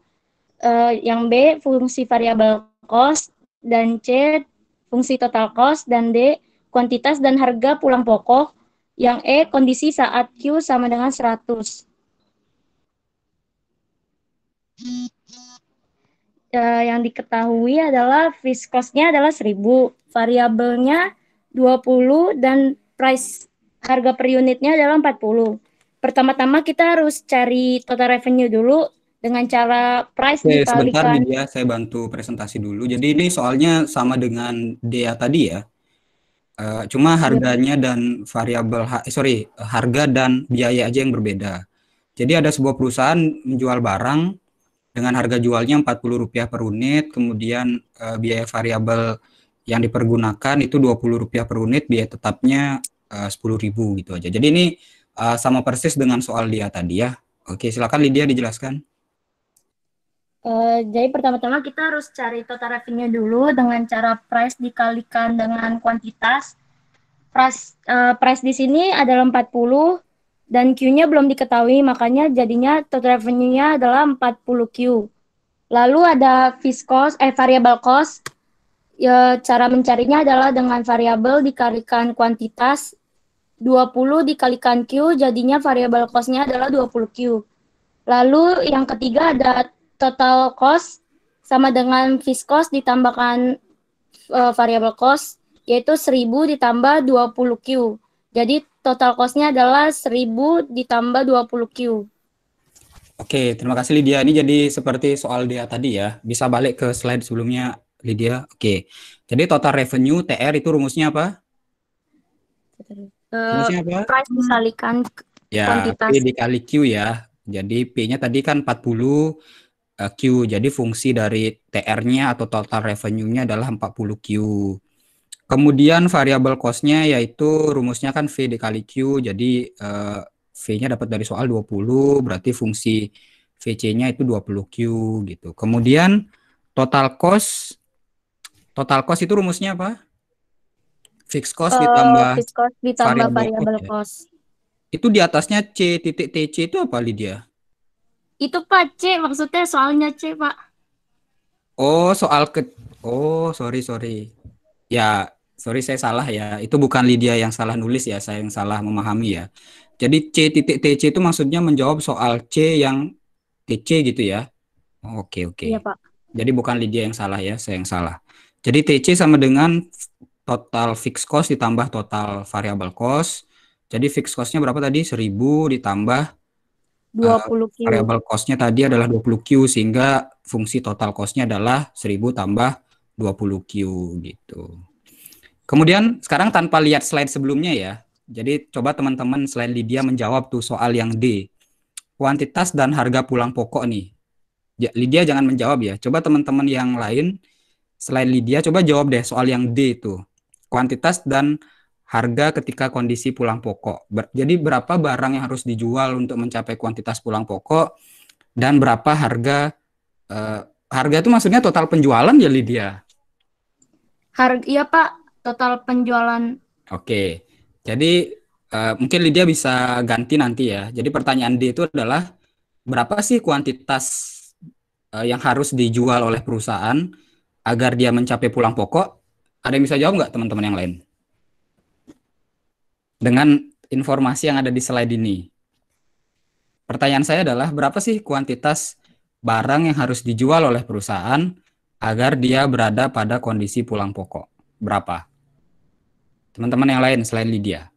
uh, yang B fungsi variabel cost, dan C fungsi total cost, dan D kuantitas dan harga pulang pokok, yang E kondisi saat Q sama dengan 100. Uh, eh, yang diketahui adalah fixed cost-nya adalah 1000, variabelnya 20 dan price harga per unitnya adalah 40. Pertama-tama kita harus cari total revenue dulu dengan cara price Oke, dikalikan. Sebentar Dia saya bantu presentasi dulu. Jadi ini soalnya sama dengan dia tadi ya. Uh, cuma iya. harganya dan variabel ha eh, sorry harga dan biaya aja yang berbeda. Jadi ada sebuah perusahaan menjual barang dengan harga jualnya Rp40 per unit, kemudian uh, biaya variabel yang dipergunakan itu Rp20 per unit, biaya tetapnya Eh, sepuluh ribu gitu aja. Jadi ini uh, sama persis dengan soal dia tadi ya. Oke, silakan Lydia dijelaskan. Uh, jadi pertama-tama kita harus cari total revenue dulu dengan cara price dikalikan dengan kuantitas. Price, uh, price di sini adalah 40 dan Q-nya belum diketahui, makanya jadinya total revenue-nya adalah 40 Q. Lalu ada fixed cost, eh variable cost. Ya, cara mencarinya adalah dengan variabel dikalikan kuantitas 20 dikalikan Q jadinya variabel costnya adalah 20Q. Lalu yang ketiga ada total cost sama dengan fixed cost ditambahkan uh, variabel cost yaitu 1000 ditambah 20Q. Jadi total cost-nya adalah 1000 ditambah 20Q. Oke, terima kasih Lydia. Ini jadi seperti soal dia tadi ya. Bisa balik ke slide sebelumnya Lydia. Oke. Jadi total revenue TR itu rumusnya apa? Uh, Price dikalikan ya, kuantitas. P dikali Q ya. Jadi P-nya tadi kan 40 uh, eh, Q. Jadi fungsi dari TR-nya atau total revenue-nya adalah 40 Q. Kemudian variabel cost-nya yaitu rumusnya kan V dikali Q. Jadi uh, V-nya dapat dari soal 20 berarti fungsi VC-nya itu 20 Q gitu. Kemudian total cost total cost itu rumusnya apa? Fixed cost uh, ditambah fixed cost ditambah variable cost. Ya. cost. Itu di atasnya C titik TC itu apa Lydia? Itu Pak C maksudnya soalnya C Pak. Oh, soal ke Oh, sorry sorry. Ya, sorry saya salah ya. Itu bukan Lydia yang salah nulis ya, saya yang salah memahami ya. Jadi C titik TC itu maksudnya menjawab soal C yang TC gitu ya. Oh, oke, oke. Iya, Pak. Jadi bukan Lydia yang salah ya, saya yang salah. Jadi TC sama dengan total fixed cost ditambah total variable cost. Jadi fixed cost-nya berapa tadi? 1000 ditambah 20Q. Eh, uh, variable cost-nya tadi adalah 20Q sehingga fungsi total cost-nya adalah 1000 tambah 20Q gitu. Kemudian sekarang tanpa lihat slide sebelumnya ya. Jadi coba teman-teman selain Lydia menjawab tuh soal yang D. Kuantitas dan harga pulang pokok nih. Lydia jangan menjawab ya. Coba teman-teman yang lain selain Lydia coba jawab deh soal yang D tuh kuantitas dan harga ketika kondisi pulang pokok. Ber jadi berapa barang yang harus dijual untuk mencapai kuantitas pulang pokok dan berapa harga uh, harga itu maksudnya total penjualan ya Lydia? Harga iya Pak, total penjualan. Oke. Jadi uh, mungkin Lydia bisa ganti nanti ya. Jadi pertanyaan D itu adalah berapa sih kuantitas uh, yang harus dijual oleh perusahaan agar dia mencapai pulang pokok ada yang bisa jawab nggak teman-teman yang lain? Dengan informasi yang ada di slide ini. Pertanyaan saya adalah berapa sih kuantitas barang yang harus dijual oleh perusahaan agar dia berada pada kondisi pulang pokok? Berapa? Teman-teman yang lain selain Lydia.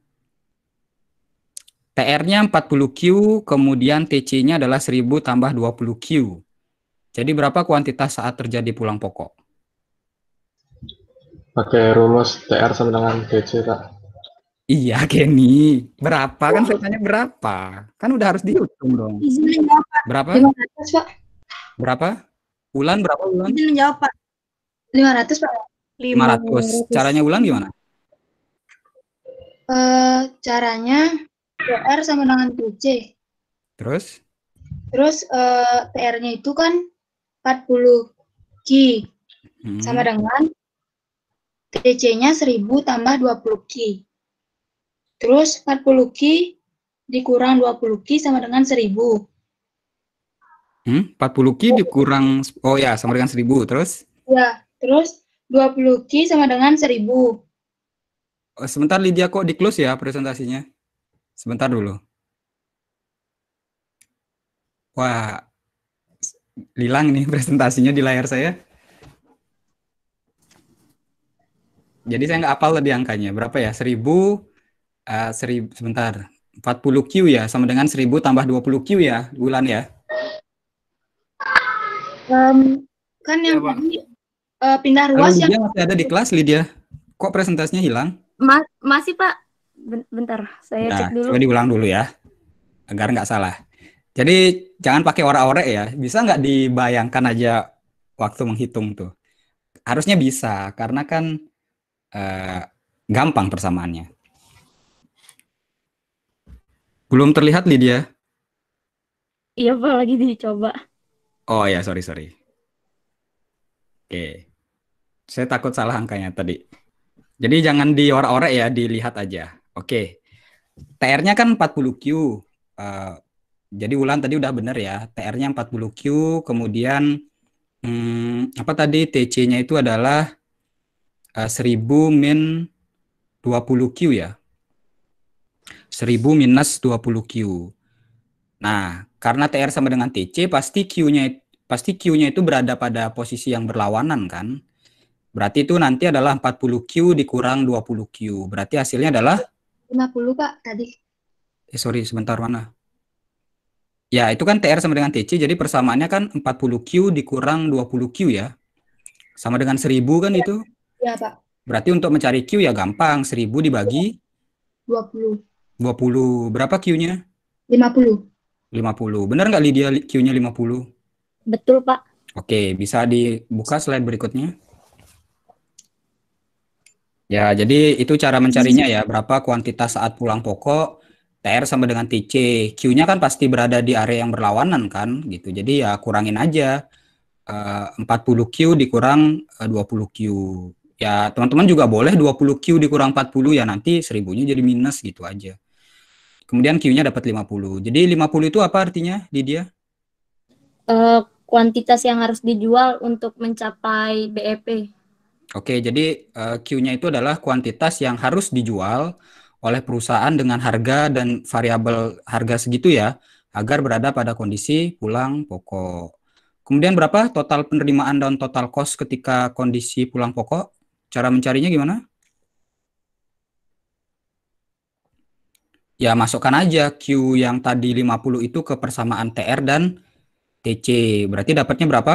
TR-nya 40Q, kemudian TC-nya adalah 1000 tambah 20Q. Jadi berapa kuantitas saat terjadi pulang pokok? Pakai rumus TR sama dengan DC, Kak. Iya, Kenny. Berapa? Kan saya tanya berapa. Kan udah harus dihitung dong. Izin Berapa? 500, Pak. Berapa? Ulan berapa, Ulan? Izin menjawab, Pak. 500, Pak. 500. Caranya Ulan gimana? Eh, uh, caranya TR sama dengan DC. Terus? Terus uh, eh, TR-nya itu kan 40 Ki. Hmm. Sama dengan TC-nya 1000 tambah 20 Ki. Terus 40 Ki dikurang 20 Ki sama dengan 1000. Hmm, 40 Ki dikurang, oh ya sama dengan 1000, terus? Ya, terus 20 Ki sama dengan 1000. Sebentar Lydia kok di close ya presentasinya? Sebentar dulu. Wah, hilang nih presentasinya di layar saya. jadi saya nggak hafal tadi angkanya berapa ya seribu uh, eh, seribu sebentar 40 Q ya sama dengan 1000 tambah 20 Q ya bulan ya um, kan yang iya, eh, ya, tadi uh, pindah ruas Lidia yang masih ada di kelas Lydia kok presentasinya hilang Ma masih Pak bentar saya nah, cek dulu coba diulang dulu ya agar nggak salah jadi jangan pakai ora-ora ya bisa nggak dibayangkan aja waktu menghitung tuh harusnya bisa karena kan uh, gampang persamaannya. Belum terlihat Lydia? Iya, Pak, lagi dicoba. Oh ya, sorry, sorry. Oke. Saya takut salah angkanya tadi. Jadi jangan diorek-orek ya, dilihat aja. Oke. TR-nya kan 40Q. Uh, eh, jadi Wulan tadi udah bener ya. TR-nya 40Q, kemudian hmm, apa tadi TC-nya itu adalah 1000 eh, min 20Q ya. 1000 minus 20Q. Nah, karena TR sama dengan TC, pasti Q-nya pasti Q-nya itu berada pada posisi yang berlawanan kan? Berarti itu nanti adalah 40Q dikurang 20Q. Berarti hasilnya adalah 50, Pak, tadi. Eh, sorry, sebentar mana? Ya, itu kan TR sama dengan TC, jadi persamaannya kan 40Q dikurang 20Q ya. Sama dengan 1000 kan ya. itu? Iya, Pak. Berarti untuk mencari Q ya gampang, 1000 dibagi 20. 20. Berapa Q-nya? 50. 50. Benar nggak Lydia Q-nya 50? Betul, Pak. Oke, bisa dibuka slide berikutnya. Ya, jadi itu cara mencarinya ya, berapa kuantitas saat pulang pokok, TR sama dengan TC. Q-nya kan pasti berada di area yang berlawanan kan, gitu. Jadi ya kurangin aja, eh, uh, 40Q dikurang eh, uh, 20Q ya teman-teman juga boleh 20Q dikurang 40 ya nanti seribunya jadi minus gitu aja. Kemudian Q-nya dapat 50. Jadi 50 itu apa artinya di dia? Uh, eh, kuantitas yang harus dijual untuk mencapai BEP. Oke, jadi uh, Q-nya itu adalah kuantitas yang harus dijual oleh perusahaan dengan harga dan variabel harga segitu ya, agar berada pada kondisi pulang pokok. Kemudian berapa total penerimaan dan total cost ketika kondisi pulang pokok? Cara mencarinya gimana? Ya, masukkan aja Q yang tadi 50 itu ke persamaan TR dan TC. Berarti dapatnya berapa?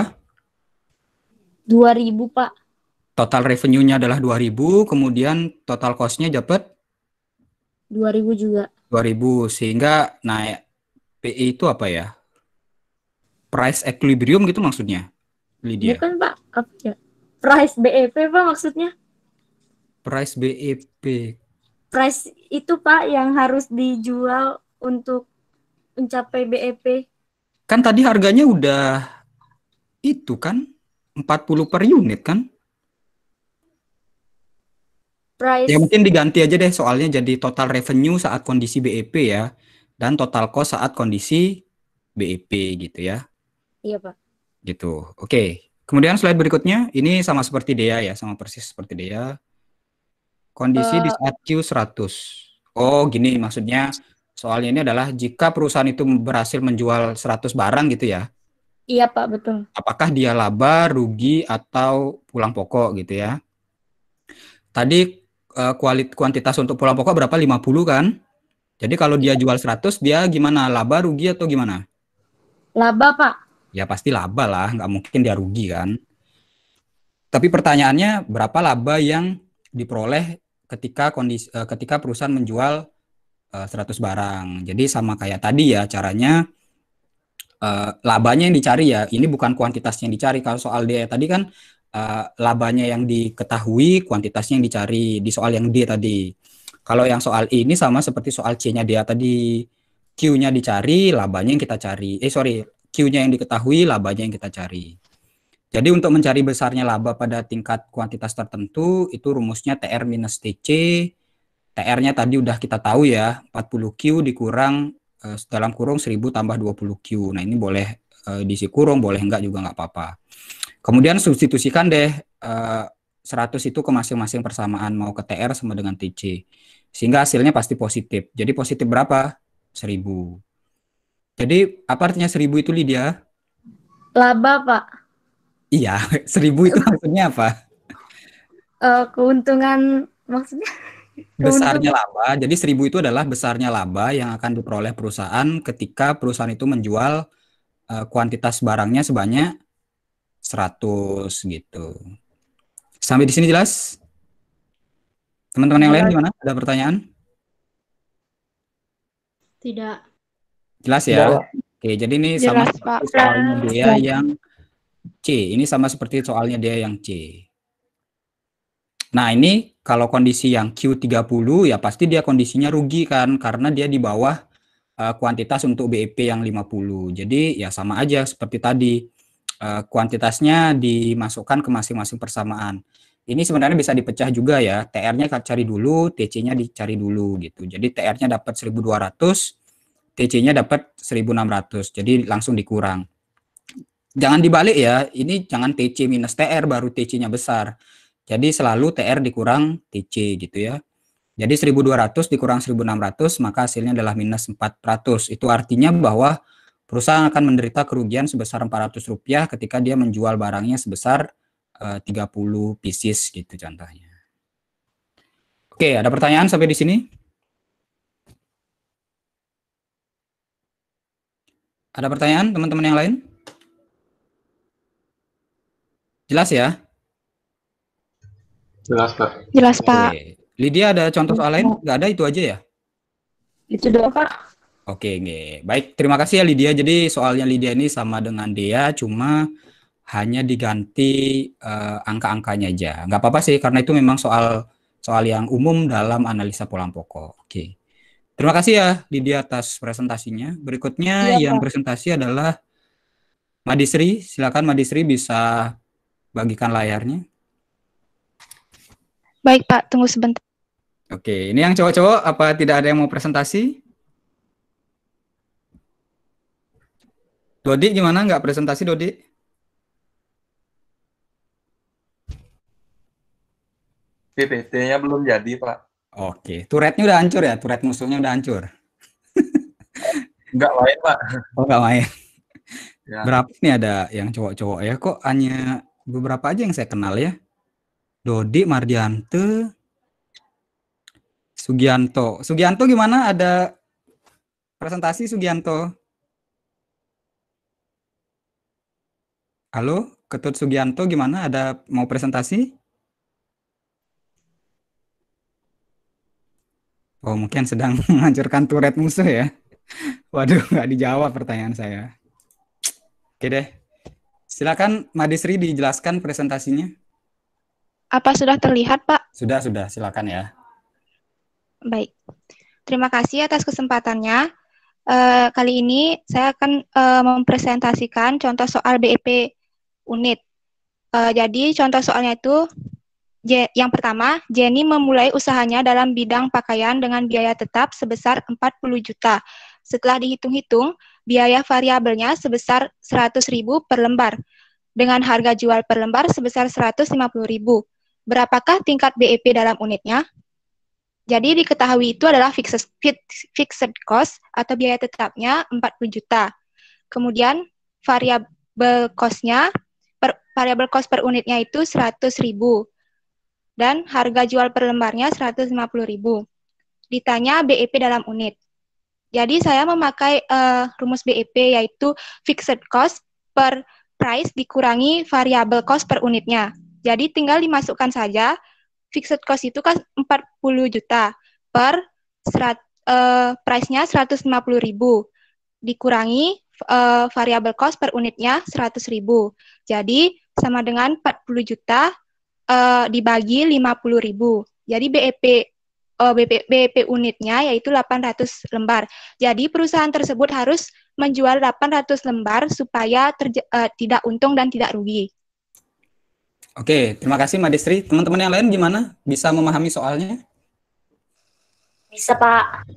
2000, Pak. Total revenue-nya adalah 2000, kemudian total cost-nya dapat 2000 juga. 2000 sehingga naik PE itu apa ya? Price equilibrium gitu maksudnya. Lydia. Bukan, iya Pak. ya? price BEP Pak maksudnya? Price BEP. Price itu Pak yang harus dijual untuk mencapai BEP. Kan tadi harganya udah itu kan 40 per unit kan? Price. Ya mungkin diganti aja deh soalnya jadi total revenue saat kondisi BEP ya dan total cost saat kondisi BEP gitu ya. Iya, Pak. Gitu. Oke. Okay. Kemudian slide berikutnya, ini sama seperti dia ya, sama persis seperti dia. Kondisi uh, di eh. saat Q100. Oh, gini maksudnya soalnya ini adalah jika perusahaan itu berhasil menjual 100 barang gitu ya. Iya, Pak, betul. Apakah dia laba, rugi atau pulang pokok gitu ya. Tadi eh, kualit kuantitas untuk pulang pokok berapa? 50 kan? Jadi kalau dia iya. jual 100, dia gimana? Laba, rugi atau gimana? Laba, Pak ya pasti laba lah, nggak mungkin dia rugi kan. Tapi pertanyaannya berapa laba yang diperoleh ketika kondisi eh, ketika perusahaan menjual uh, eh, 100 barang. Jadi sama kayak tadi ya caranya eh, labanya yang dicari ya. Ini bukan kuantitasnya yang dicari. Kalau soal dia tadi kan labanya yang diketahui, kuantitasnya yang dicari di soal yang D tadi. Kalau yang soal ini sama seperti soal C-nya dia tadi. Q-nya dicari, labanya yang kita cari. Eh sorry, Q-nya yang diketahui, labanya yang kita cari. Jadi untuk mencari besarnya laba pada tingkat kuantitas tertentu, itu rumusnya TR minus TC. TR-nya tadi udah kita tahu ya, 40Q dikurang eh, dalam kurung 1000 tambah 20Q. Nah ini boleh eh, diisi kurung, boleh enggak juga enggak apa-apa. Kemudian substitusikan deh eh, 100 itu ke masing-masing persamaan, mau ke TR sama dengan TC. Sehingga hasilnya pasti positif. Jadi positif berapa? 1000. Jadi apa artinya seribu itu Lydia? Laba pak. Iya, seribu itu maksudnya apa? Uh, keuntungan maksudnya. Besarnya laba, jadi seribu itu adalah besarnya laba yang akan diperoleh perusahaan ketika perusahaan itu menjual uh, kuantitas barangnya sebanyak seratus gitu. Sampai di sini jelas? Teman-teman yang lain gimana? Ada pertanyaan? Tidak. Jelas ya? Jelas. Oke, jadi ini Jelas, sama seperti soalnya dia yang C. Ini sama seperti soalnya dia yang C. Nah, ini kalau kondisi yang Q30 ya pasti dia kondisinya rugi kan karena dia di bawah uh, kuantitas untuk BEP yang 50. Jadi ya sama aja seperti tadi. Uh, kuantitasnya dimasukkan ke masing-masing persamaan. Ini sebenarnya bisa dipecah juga ya. TR-nya cari dulu, TC-nya dicari dulu gitu. Jadi TR-nya dapat 1200 TC-nya dapat 1600. Jadi langsung dikurang. Jangan dibalik ya. Ini jangan TC minus TR baru TC-nya besar. Jadi selalu TR dikurang TC gitu ya. Jadi 1200 dikurang 1600 maka hasilnya adalah minus 400. Itu artinya bahwa perusahaan akan menderita kerugian sebesar 400 rupiah ketika dia menjual barangnya sebesar 30 eh, pieces gitu contohnya. Oke, ada pertanyaan sampai di sini? Ada pertanyaan teman-teman yang lain? Jelas ya? Jelas, Pak. Jelas, Pak. Oke. Lydia ada contoh soal lain? Gak ada, itu aja ya? Itu doang, Pak. Oke, okay, baik. Terima kasih ya Lydia. Jadi soalnya Lydia ini sama dengan dia, cuma hanya diganti uh, angka-angkanya aja. Gak apa-apa sih, karena itu memang soal soal yang umum dalam analisa pola pokok. Oke. Okay. Terima kasih ya di atas presentasinya. Berikutnya ya, yang presentasi adalah Madisri. Silakan Madisri bisa bagikan layarnya. Baik Pak, tunggu sebentar. Oke, ini yang cowok-cowok apa tidak ada yang mau presentasi? Dodi gimana nggak presentasi Dodi? PPT-nya belum jadi, Pak. Oke, turretnya udah hancur ya? Turret musuhnya udah hancur? Enggak main, Pak. Oh, enggak main. Ya. Berapa nih ada yang cowok-cowok ya? Kok hanya beberapa aja yang saya kenal ya? Dodi, Mardianto, Sugianto. Sugianto gimana? Ada presentasi Sugianto? Halo, Ketut Sugianto gimana? Ada mau presentasi? Oh mungkin sedang menghancurkan turret musuh ya. Waduh nggak dijawab pertanyaan saya. Oke deh. Silakan Madisri dijelaskan presentasinya. Apa sudah terlihat Pak? Sudah sudah silakan ya. Baik. Terima kasih atas kesempatannya. E, kali ini saya akan e, mempresentasikan contoh soal BEP unit. E, jadi contoh soalnya itu Je, yang pertama, Jenny memulai usahanya dalam bidang pakaian dengan biaya tetap sebesar 40 juta. Setelah dihitung-hitung, biaya variabelnya sebesar 100 ribu per lembar, dengan harga jual per lembar sebesar 150 ribu. Berapakah tingkat BEP dalam unitnya? Jadi diketahui itu adalah fixed, fixed cost atau biaya tetapnya 40 juta. Kemudian variabel costnya variabel cost per unitnya itu 100 ribu dan harga jual per lembarnya 150.000. Ditanya BEP dalam unit. Jadi saya memakai uh, rumus BEP yaitu fixed cost per price dikurangi variable cost per unitnya. Jadi tinggal dimasukkan saja fixed cost itu kan 40 juta per serat, uh, price-nya 150.000 dikurangi uh, variable cost per unitnya 100.000. Jadi sama dengan 40 juta uh, dibagi 50.000. Jadi BEP uh, eh, BP, e BEP unitnya yaitu 800 lembar. Jadi perusahaan tersebut harus menjual 800 lembar supaya terja, uh, eh, tidak untung dan tidak rugi. Oke, terima kasih Mbak Destri. Teman-teman yang lain gimana? Bisa memahami soalnya? Bisa, Pak.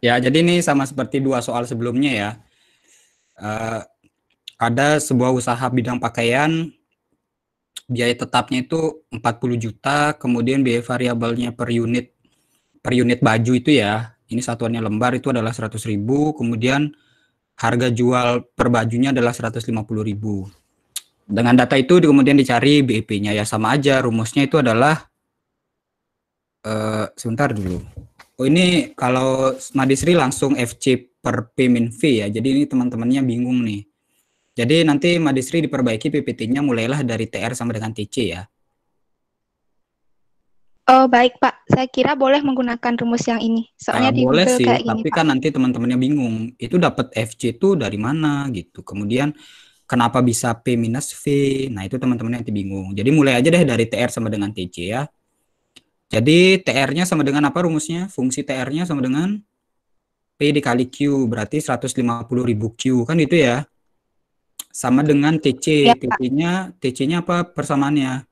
Ya, jadi ini sama seperti dua soal sebelumnya ya. Uh, ada sebuah usaha bidang pakaian biaya tetapnya itu 40 juta, kemudian biaya variabelnya per unit per unit baju itu ya. Ini satuannya lembar itu adalah seratus ribu, kemudian harga jual per bajunya adalah puluh ribu. Dengan data itu kemudian dicari BEP-nya ya sama aja rumusnya itu adalah uh, sebentar dulu. Oh ini kalau Madisri langsung FC per P min V ya. Jadi ini teman-temannya bingung nih. Jadi nanti Madisri diperbaiki PPT-nya mulailah dari TR sama dengan TC ya. Oh baik Pak, saya kira boleh menggunakan rumus yang ini. Soalnya uh, di boleh Google sih, kayak tapi gini, kan nanti teman-temannya bingung. Itu dapat FC itu dari mana gitu. Kemudian kenapa bisa P minus V? Nah itu teman-temannya nanti bingung. Jadi mulai aja deh dari TR sama dengan TC ya. Jadi TR-nya sama dengan apa rumusnya? Fungsi TR-nya sama dengan P dikali Q, berarti 150.000 Q, kan itu ya? Sama dengan TC. Ya, TC-nya TC-nya apa persamaannya?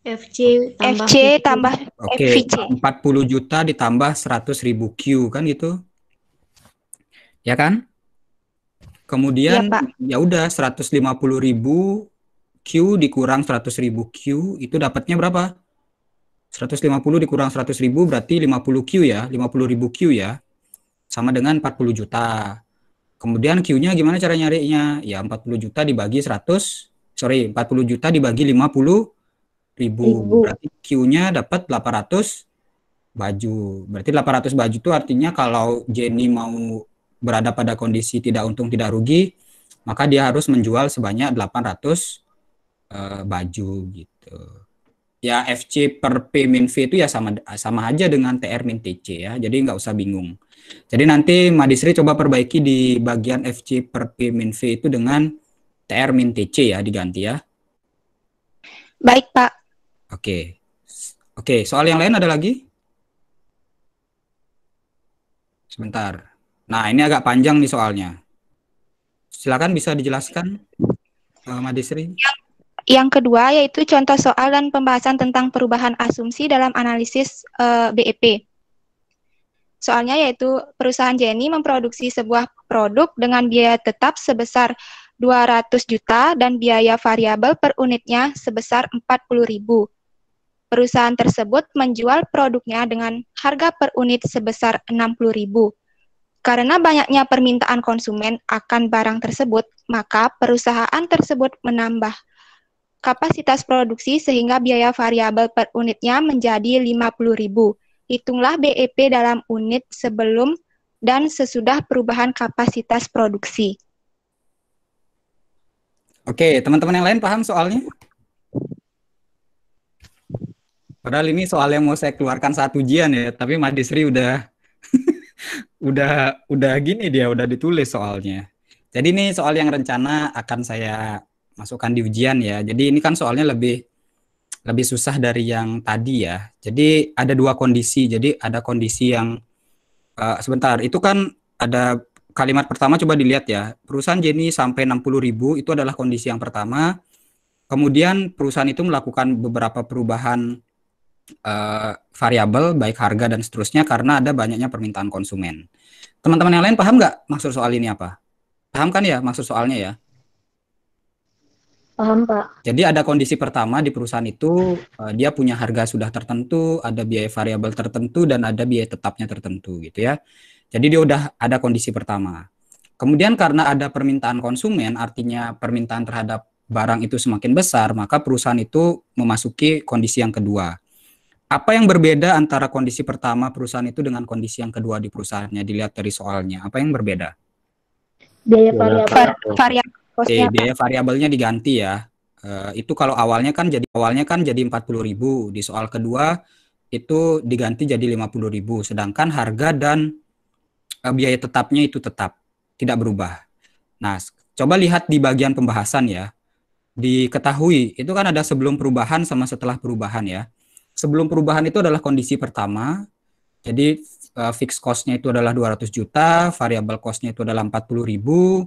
FC tambah FC tambah Oke, okay, 40 juta ditambah 100 ribu Q kan gitu. Ya kan? Kemudian ya, ya udah 150 ribu Q dikurang 100 ribu Q itu dapatnya berapa? 150 dikurang 100 ribu berarti 50 Q ya, 50 ribu Q ya. Sama dengan 40 juta. Kemudian Q-nya gimana cara nyarinya? Ya 40 juta dibagi 100, sorry 40 juta dibagi 50 ribu. ribu. Berarti Q-nya dapat 800 baju. Berarti 800 baju itu artinya kalau Jenny mau berada pada kondisi tidak untung tidak rugi, maka dia harus menjual sebanyak 800 uh, eh, baju gitu. Ya FC per P min V itu ya sama sama aja dengan TR min TC ya. Jadi nggak usah bingung jadi nanti Madisri coba perbaiki di bagian FC per P min V itu dengan TR min TC ya diganti ya. Baik Pak. Oke. Oke, soal yang lain ada lagi? Sebentar. Nah, ini agak panjang nih soalnya. Silakan bisa dijelaskan, eh, Madisri. Yang, yang kedua yaitu contoh soal dan pembahasan tentang perubahan asumsi dalam analisis uh, eh, BEP. Soalnya yaitu perusahaan Jenny memproduksi sebuah produk dengan biaya tetap sebesar 200 juta dan biaya variabel per unitnya sebesar 40 ribu. Perusahaan tersebut menjual produknya dengan harga per unit sebesar 60 ribu. Karena banyaknya permintaan konsumen akan barang tersebut, maka perusahaan tersebut menambah kapasitas produksi sehingga biaya variabel per unitnya menjadi 50 ribu. Hitunglah BEP dalam unit sebelum dan sesudah perubahan kapasitas produksi. Oke, teman-teman yang lain paham soalnya? Padahal ini soal yang mau saya keluarkan saat ujian ya, tapi Madisri udah udah udah gini dia udah ditulis soalnya. Jadi ini soal yang rencana akan saya masukkan di ujian ya. Jadi ini kan soalnya lebih lebih susah dari yang tadi ya. Jadi ada dua kondisi. Jadi ada kondisi yang uh, sebentar itu kan ada kalimat pertama coba dilihat ya. Perusahaan Jenny sampai 60.000 itu adalah kondisi yang pertama. Kemudian perusahaan itu melakukan beberapa perubahan uh, variabel baik harga dan seterusnya karena ada banyaknya permintaan konsumen. Teman-teman yang lain paham nggak maksud soal ini apa? Paham kan ya maksud soalnya ya? Paham, Pak. Jadi ada kondisi pertama di perusahaan itu uh, dia punya harga sudah tertentu, ada biaya variabel tertentu dan ada biaya tetapnya tertentu gitu ya. Jadi dia udah ada kondisi pertama. Kemudian karena ada permintaan konsumen, artinya permintaan terhadap barang itu semakin besar, maka perusahaan itu memasuki kondisi yang kedua. Apa yang berbeda antara kondisi pertama perusahaan itu dengan kondisi yang kedua di perusahaannya dilihat dari soalnya? Apa yang berbeda? Biaya variabel. Var variabel kosnya eh, biaya variabelnya diganti ya. Uh, itu kalau awalnya kan jadi awalnya kan jadi 40.000 di soal kedua itu diganti jadi 50.000 sedangkan harga dan uh, biaya tetapnya itu tetap tidak berubah. Nah, coba lihat di bagian pembahasan ya. Diketahui itu kan ada sebelum perubahan sama setelah perubahan ya. Sebelum perubahan itu adalah kondisi pertama. Jadi uh, fixed cost-nya itu adalah 200 juta, variable cost-nya itu adalah 40 ribu,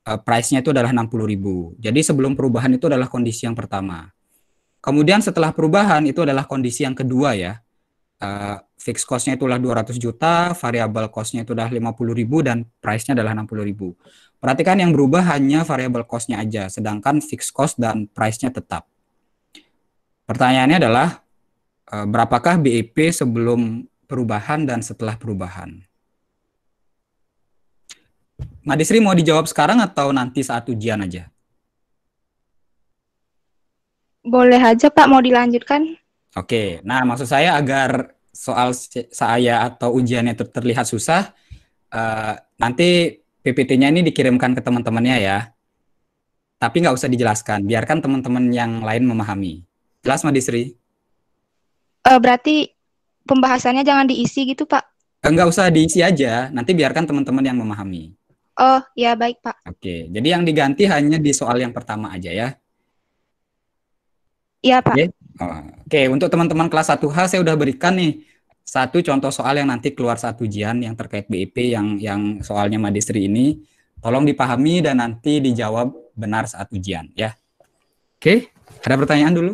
Eh, price-nya itu adalah 60.000. Jadi sebelum perubahan itu adalah kondisi yang pertama. Kemudian setelah perubahan itu adalah kondisi yang kedua ya. Uh, fixed cost-nya itulah 200 juta, variable cost-nya itu adalah 50.000 dan price-nya adalah 60.000. Perhatikan yang berubah hanya variable cost-nya aja, sedangkan fixed cost dan price-nya tetap. Pertanyaannya adalah eh, berapakah BEP sebelum perubahan dan setelah perubahan? Mbak Desri mau dijawab sekarang atau nanti saat ujian aja? Boleh aja Pak, mau dilanjutkan? Oke, nah maksud saya agar soal saya atau ujiannya ter terlihat susah, uh, nanti PPT-nya ini dikirimkan ke teman-temannya ya. Tapi nggak usah dijelaskan, biarkan teman-teman yang lain memahami. Jelas, Madisri? Uh, eh, berarti pembahasannya jangan diisi gitu, Pak? Nggak usah diisi aja, nanti biarkan teman-teman yang memahami. Oh, ya baik, Pak. Oke, jadi yang diganti hanya di soal yang pertama aja ya. Iya, Pak. Oke, Oke. untuk teman-teman kelas 1H saya sudah berikan nih satu contoh soal yang nanti keluar satu ujian yang terkait BIP yang yang soalnya Madisri ini tolong dipahami dan nanti dijawab benar saat ujian ya. Oke, ada pertanyaan dulu?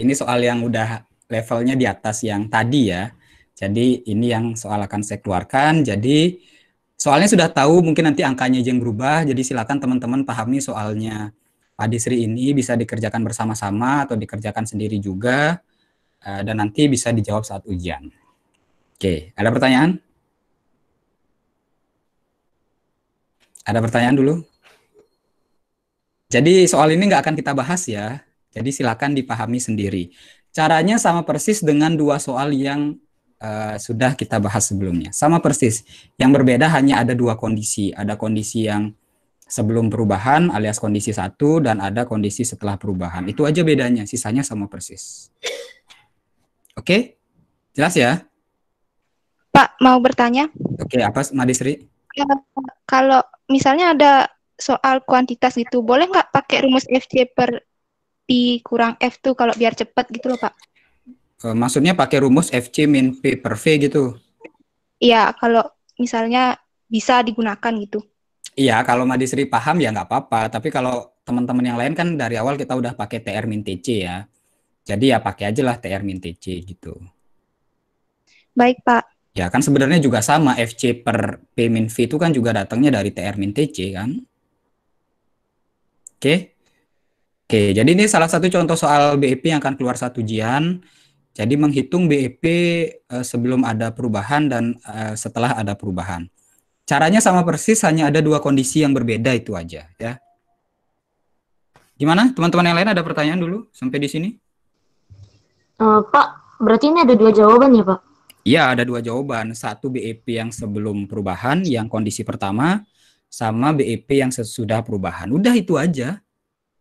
Ini soal yang udah levelnya di atas yang tadi ya. Jadi ini yang soal akan saya keluarkan. Jadi soalnya sudah tahu mungkin nanti angkanya yang berubah. Jadi silakan teman-teman pahami soalnya. Disri ini bisa dikerjakan bersama-sama atau dikerjakan sendiri juga eh, dan nanti bisa dijawab saat ujian. Oke, ada pertanyaan? Ada pertanyaan dulu? Jadi soal ini nggak akan kita bahas ya. Jadi silakan dipahami sendiri. Caranya sama persis dengan dua soal yang Eh, sudah kita bahas sebelumnya. Sama persis. Yang berbeda hanya ada dua kondisi. Ada kondisi yang sebelum perubahan alias kondisi satu dan ada kondisi setelah perubahan. Itu aja bedanya. Sisanya sama persis. Oke? Okay? Jelas ya? Pak, mau bertanya? Oke, okay, apa Madisri? Ya, kalau misalnya ada soal kuantitas gitu, boleh nggak pakai rumus FC per P kurang F tuh kalau biar cepat gitu loh Pak? Eh, maksudnya pakai rumus FC min P per V gitu? Iya, kalau misalnya bisa digunakan gitu. Iya, kalau Disri paham ya nggak apa-apa. Tapi kalau teman-teman yang lain kan dari awal kita udah pakai TR min TC ya. Jadi ya pakai aja lah TR min TC gitu. Baik, Pak. Ya kan sebenarnya juga sama FC per P min V itu kan juga datangnya dari TR min TC kan. Oke. Oke, jadi ini salah satu contoh soal BEP yang akan keluar satu jian. Jadi menghitung BEP eh, sebelum ada perubahan dan eh, setelah ada perubahan. Caranya sama persis, hanya ada dua kondisi yang berbeda itu aja, ya. Gimana, teman-teman yang lain ada pertanyaan dulu sampai di sini? Uh, Pak, berarti ini ada dua jawaban ya, Pak? Iya, ada dua jawaban. Satu BEP yang sebelum perubahan, yang kondisi pertama, sama BEP yang sesudah perubahan. Udah itu aja.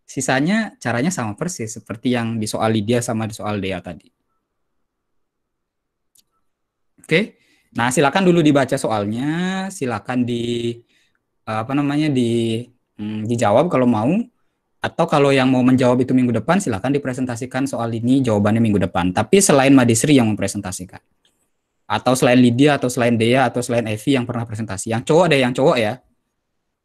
Sisanya caranya sama persis, seperti yang di soal Lydia sama di soal Dea tadi. Oke. Nah, silakan dulu dibaca soalnya, silakan di eh, apa namanya di hmm, dijawab kalau mau atau kalau yang mau menjawab itu minggu depan silakan dipresentasikan soal ini jawabannya minggu depan. Tapi selain Madisri yang mempresentasikan. Atau selain Lydia atau selain Dea atau selain Evi yang pernah presentasi. Yang cowok ada yang cowok ya.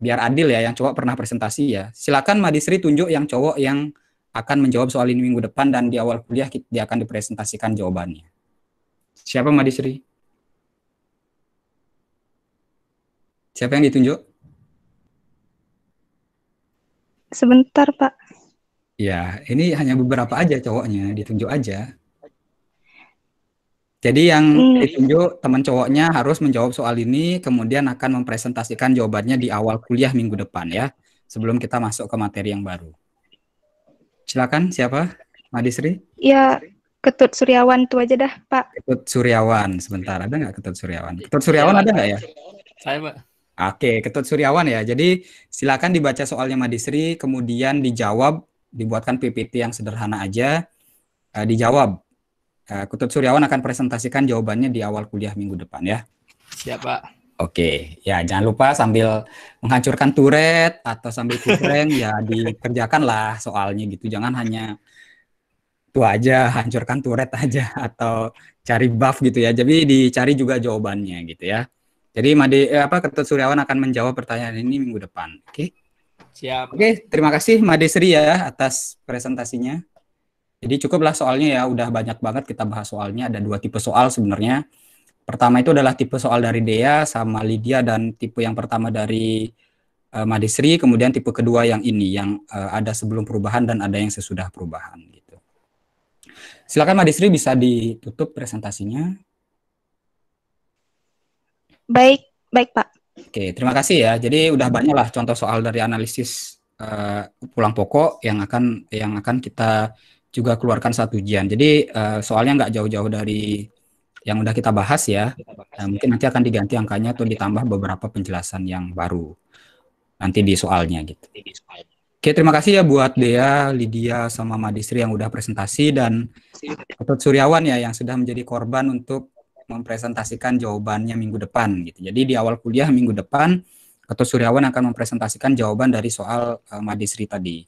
Biar adil ya yang cowok pernah presentasi ya. Silakan Madisri tunjuk yang cowok yang akan menjawab soal ini minggu depan dan di awal kuliah dia akan dipresentasikan jawabannya. Siapa Madisri? Siapa yang ditunjuk? Sebentar, Pak. Ya, ini hanya beberapa aja cowoknya, ditunjuk aja. Jadi yang hmm. ditunjuk teman cowoknya harus menjawab soal ini, kemudian akan mempresentasikan jawabannya di awal kuliah minggu depan ya, sebelum kita masuk ke materi yang baru. Silakan, siapa? Madisri? Ya, Ketut Suryawan itu aja dah, Pak. Ketut Suryawan, sebentar. Ada nggak Ketut Suryawan? Ketut Suryawan ada nggak ya? Saya, Pak. Oke, Ketut Suryawan ya. Jadi silakan dibaca soalnya Madisri, kemudian dijawab, dibuatkan PPT yang sederhana aja, uh, dijawab. Uh, Ketut Suryawan akan presentasikan jawabannya di awal kuliah minggu depan ya. Siap Pak. Oke, ya jangan lupa sambil menghancurkan turet atau sambil kupreng ya dikerjakanlah soalnya gitu. Jangan hanya itu aja, hancurkan turet aja atau cari buff gitu ya. Jadi dicari juga jawabannya gitu ya. Jadi Made eh, apa Ketut Suryawan akan menjawab pertanyaan ini minggu depan. Oke. Okay? Siap. Oke, okay, terima kasih Made Sri ya atas presentasinya. Jadi cukuplah soalnya ya, udah banyak banget kita bahas soalnya. Ada dua tipe soal sebenarnya. Pertama itu adalah tipe soal dari Dea sama Lydia dan tipe yang pertama dari uh, Made Sri, kemudian tipe kedua yang ini yang uh, ada sebelum perubahan dan ada yang sesudah perubahan gitu. Silakan Made Sri bisa ditutup presentasinya. Baik, baik Pak. Oke, terima kasih ya. Jadi udah banyak lah contoh soal dari analisis uh, eh, pulang pokok yang akan yang akan kita juga keluarkan satu ujian. Jadi uh, soalnya nggak jauh-jauh dari yang udah kita bahas ya. Kita bahas, mungkin ya. nanti akan diganti angkanya atau ditambah beberapa penjelasan yang baru nanti di soalnya gitu. Oke, terima kasih ya buat Dea, Lydia, sama Madisri yang udah presentasi dan atau Suryawan ya yang sudah menjadi korban untuk mempresentasikan jawabannya minggu depan gitu. Jadi di awal kuliah minggu depan atau Suryawan akan mempresentasikan jawaban dari soal uh, Madisri tadi.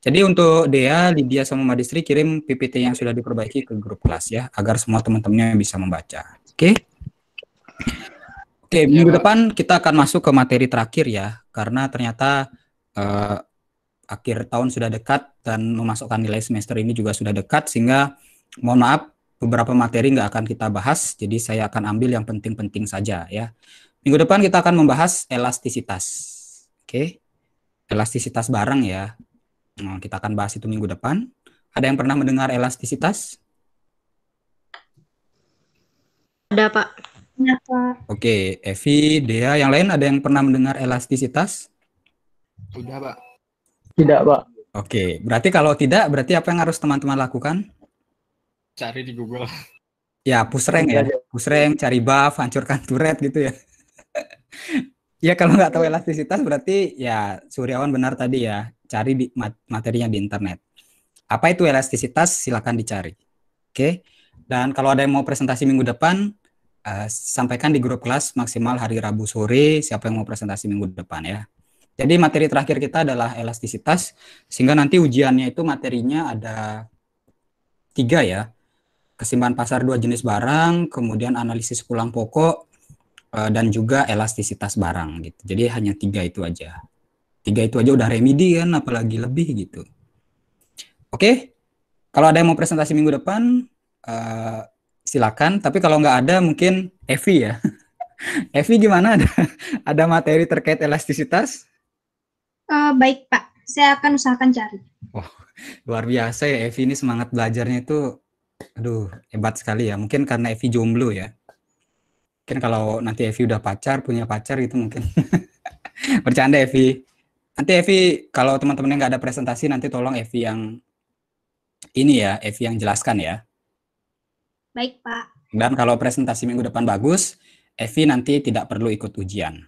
Jadi untuk Dea, Lydia sama Madisri kirim PPT yang sudah diperbaiki ke grup kelas ya agar semua teman-temannya bisa membaca. Oke. Okay? Oke, okay, iya. minggu depan kita akan masuk ke materi terakhir ya karena ternyata uh, akhir tahun sudah dekat dan memasukkan nilai semester ini juga sudah dekat sehingga mohon maaf beberapa materi nggak akan kita bahas, jadi saya akan ambil yang penting-penting saja ya. Minggu depan kita akan membahas elastisitas. Oke. Elastisitas barang ya. Nah, kita akan bahas itu minggu depan. Ada yang pernah mendengar elastisitas? Ada, Pak. Ada, iya, Pak. Oke, Evi, Dea, yang lain ada yang pernah mendengar elastisitas? Tidak, Pak. Tidak, Pak. Oke, berarti kalau tidak, berarti apa yang harus teman-teman lakukan? cari di Google. Ya, pusreng ya. Iya, iya. Pusreng, cari buff, hancurkan turret gitu ya. ya kalau nggak tahu elastisitas berarti ya Suryawan benar tadi ya, cari di materinya di internet. Apa itu elastisitas? silahkan dicari. Oke. Dan kalau ada yang mau presentasi minggu depan, uh, sampaikan di grup kelas maksimal hari Rabu sore siapa yang mau presentasi minggu depan ya. Jadi materi terakhir kita adalah elastisitas, sehingga nanti ujiannya itu materinya ada tiga ya kesimpangan pasar dua jenis barang, kemudian analisis pulang pokok, eh, dan juga elastisitas barang gitu. Jadi hanya tiga itu aja. Tiga itu aja udah remedi kan, apalagi lebih gitu. Oke, kalau ada yang mau presentasi minggu depan, eh, silakan. Tapi kalau nggak ada, mungkin Evi ya. Evi gimana? Ada, materi terkait elastisitas? Uh, baik Pak, saya akan usahakan cari. Oh, luar biasa ya Evi ini semangat belajarnya itu Aduh, hebat sekali ya. Mungkin karena Evi jomblo ya. Mungkin kalau nanti Evi udah pacar, punya pacar gitu mungkin. Bercanda Evi. Nanti Evi kalau teman-teman yang nggak ada presentasi nanti tolong Evi yang ini ya, Evi yang jelaskan ya. Baik, Pak. Dan kalau presentasi minggu depan bagus, Evi nanti tidak perlu ikut ujian.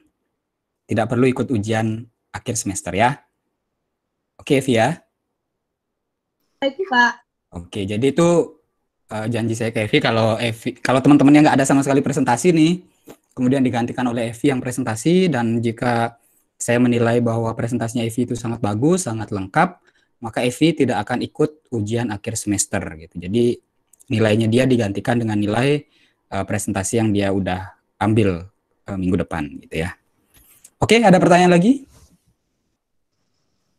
Tidak perlu ikut ujian akhir semester ya. Oke, Evi ya. Baik, Pak. Oke, jadi itu uh, janji saya ke Evi kalau Evi kalau teman yang nggak ada sama sekali presentasi nih, kemudian digantikan oleh Evi yang presentasi dan jika saya menilai bahwa presentasinya Evi itu sangat bagus, sangat lengkap, maka Evi tidak akan ikut ujian akhir semester gitu. Jadi nilainya dia digantikan dengan nilai uh, presentasi yang dia udah ambil uh, minggu depan gitu ya. Oke, ada pertanyaan lagi?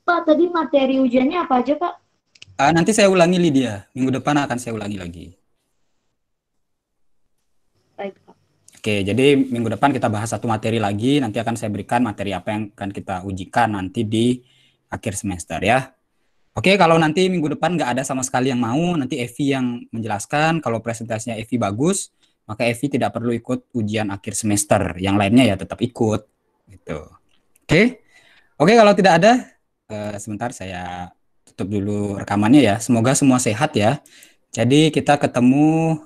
Pak, tadi materi ujiannya apa aja, Pak? Uh, nanti saya ulangi Lydia. Minggu depan akan saya ulangi lagi. Baik, Pak. Oke, jadi minggu depan kita bahas satu materi lagi. Nanti akan saya berikan materi apa yang akan kita ujikan nanti di akhir semester ya. Oke, kalau nanti minggu depan nggak ada sama sekali yang mau, nanti Evi yang menjelaskan. Kalau presentasinya Evi bagus, maka Evi tidak perlu ikut ujian akhir semester. Yang lainnya ya tetap ikut. Gitu. Oke, oke kalau tidak ada, uh, sebentar saya tutup dulu rekamannya ya. Semoga semua sehat ya. Jadi kita ketemu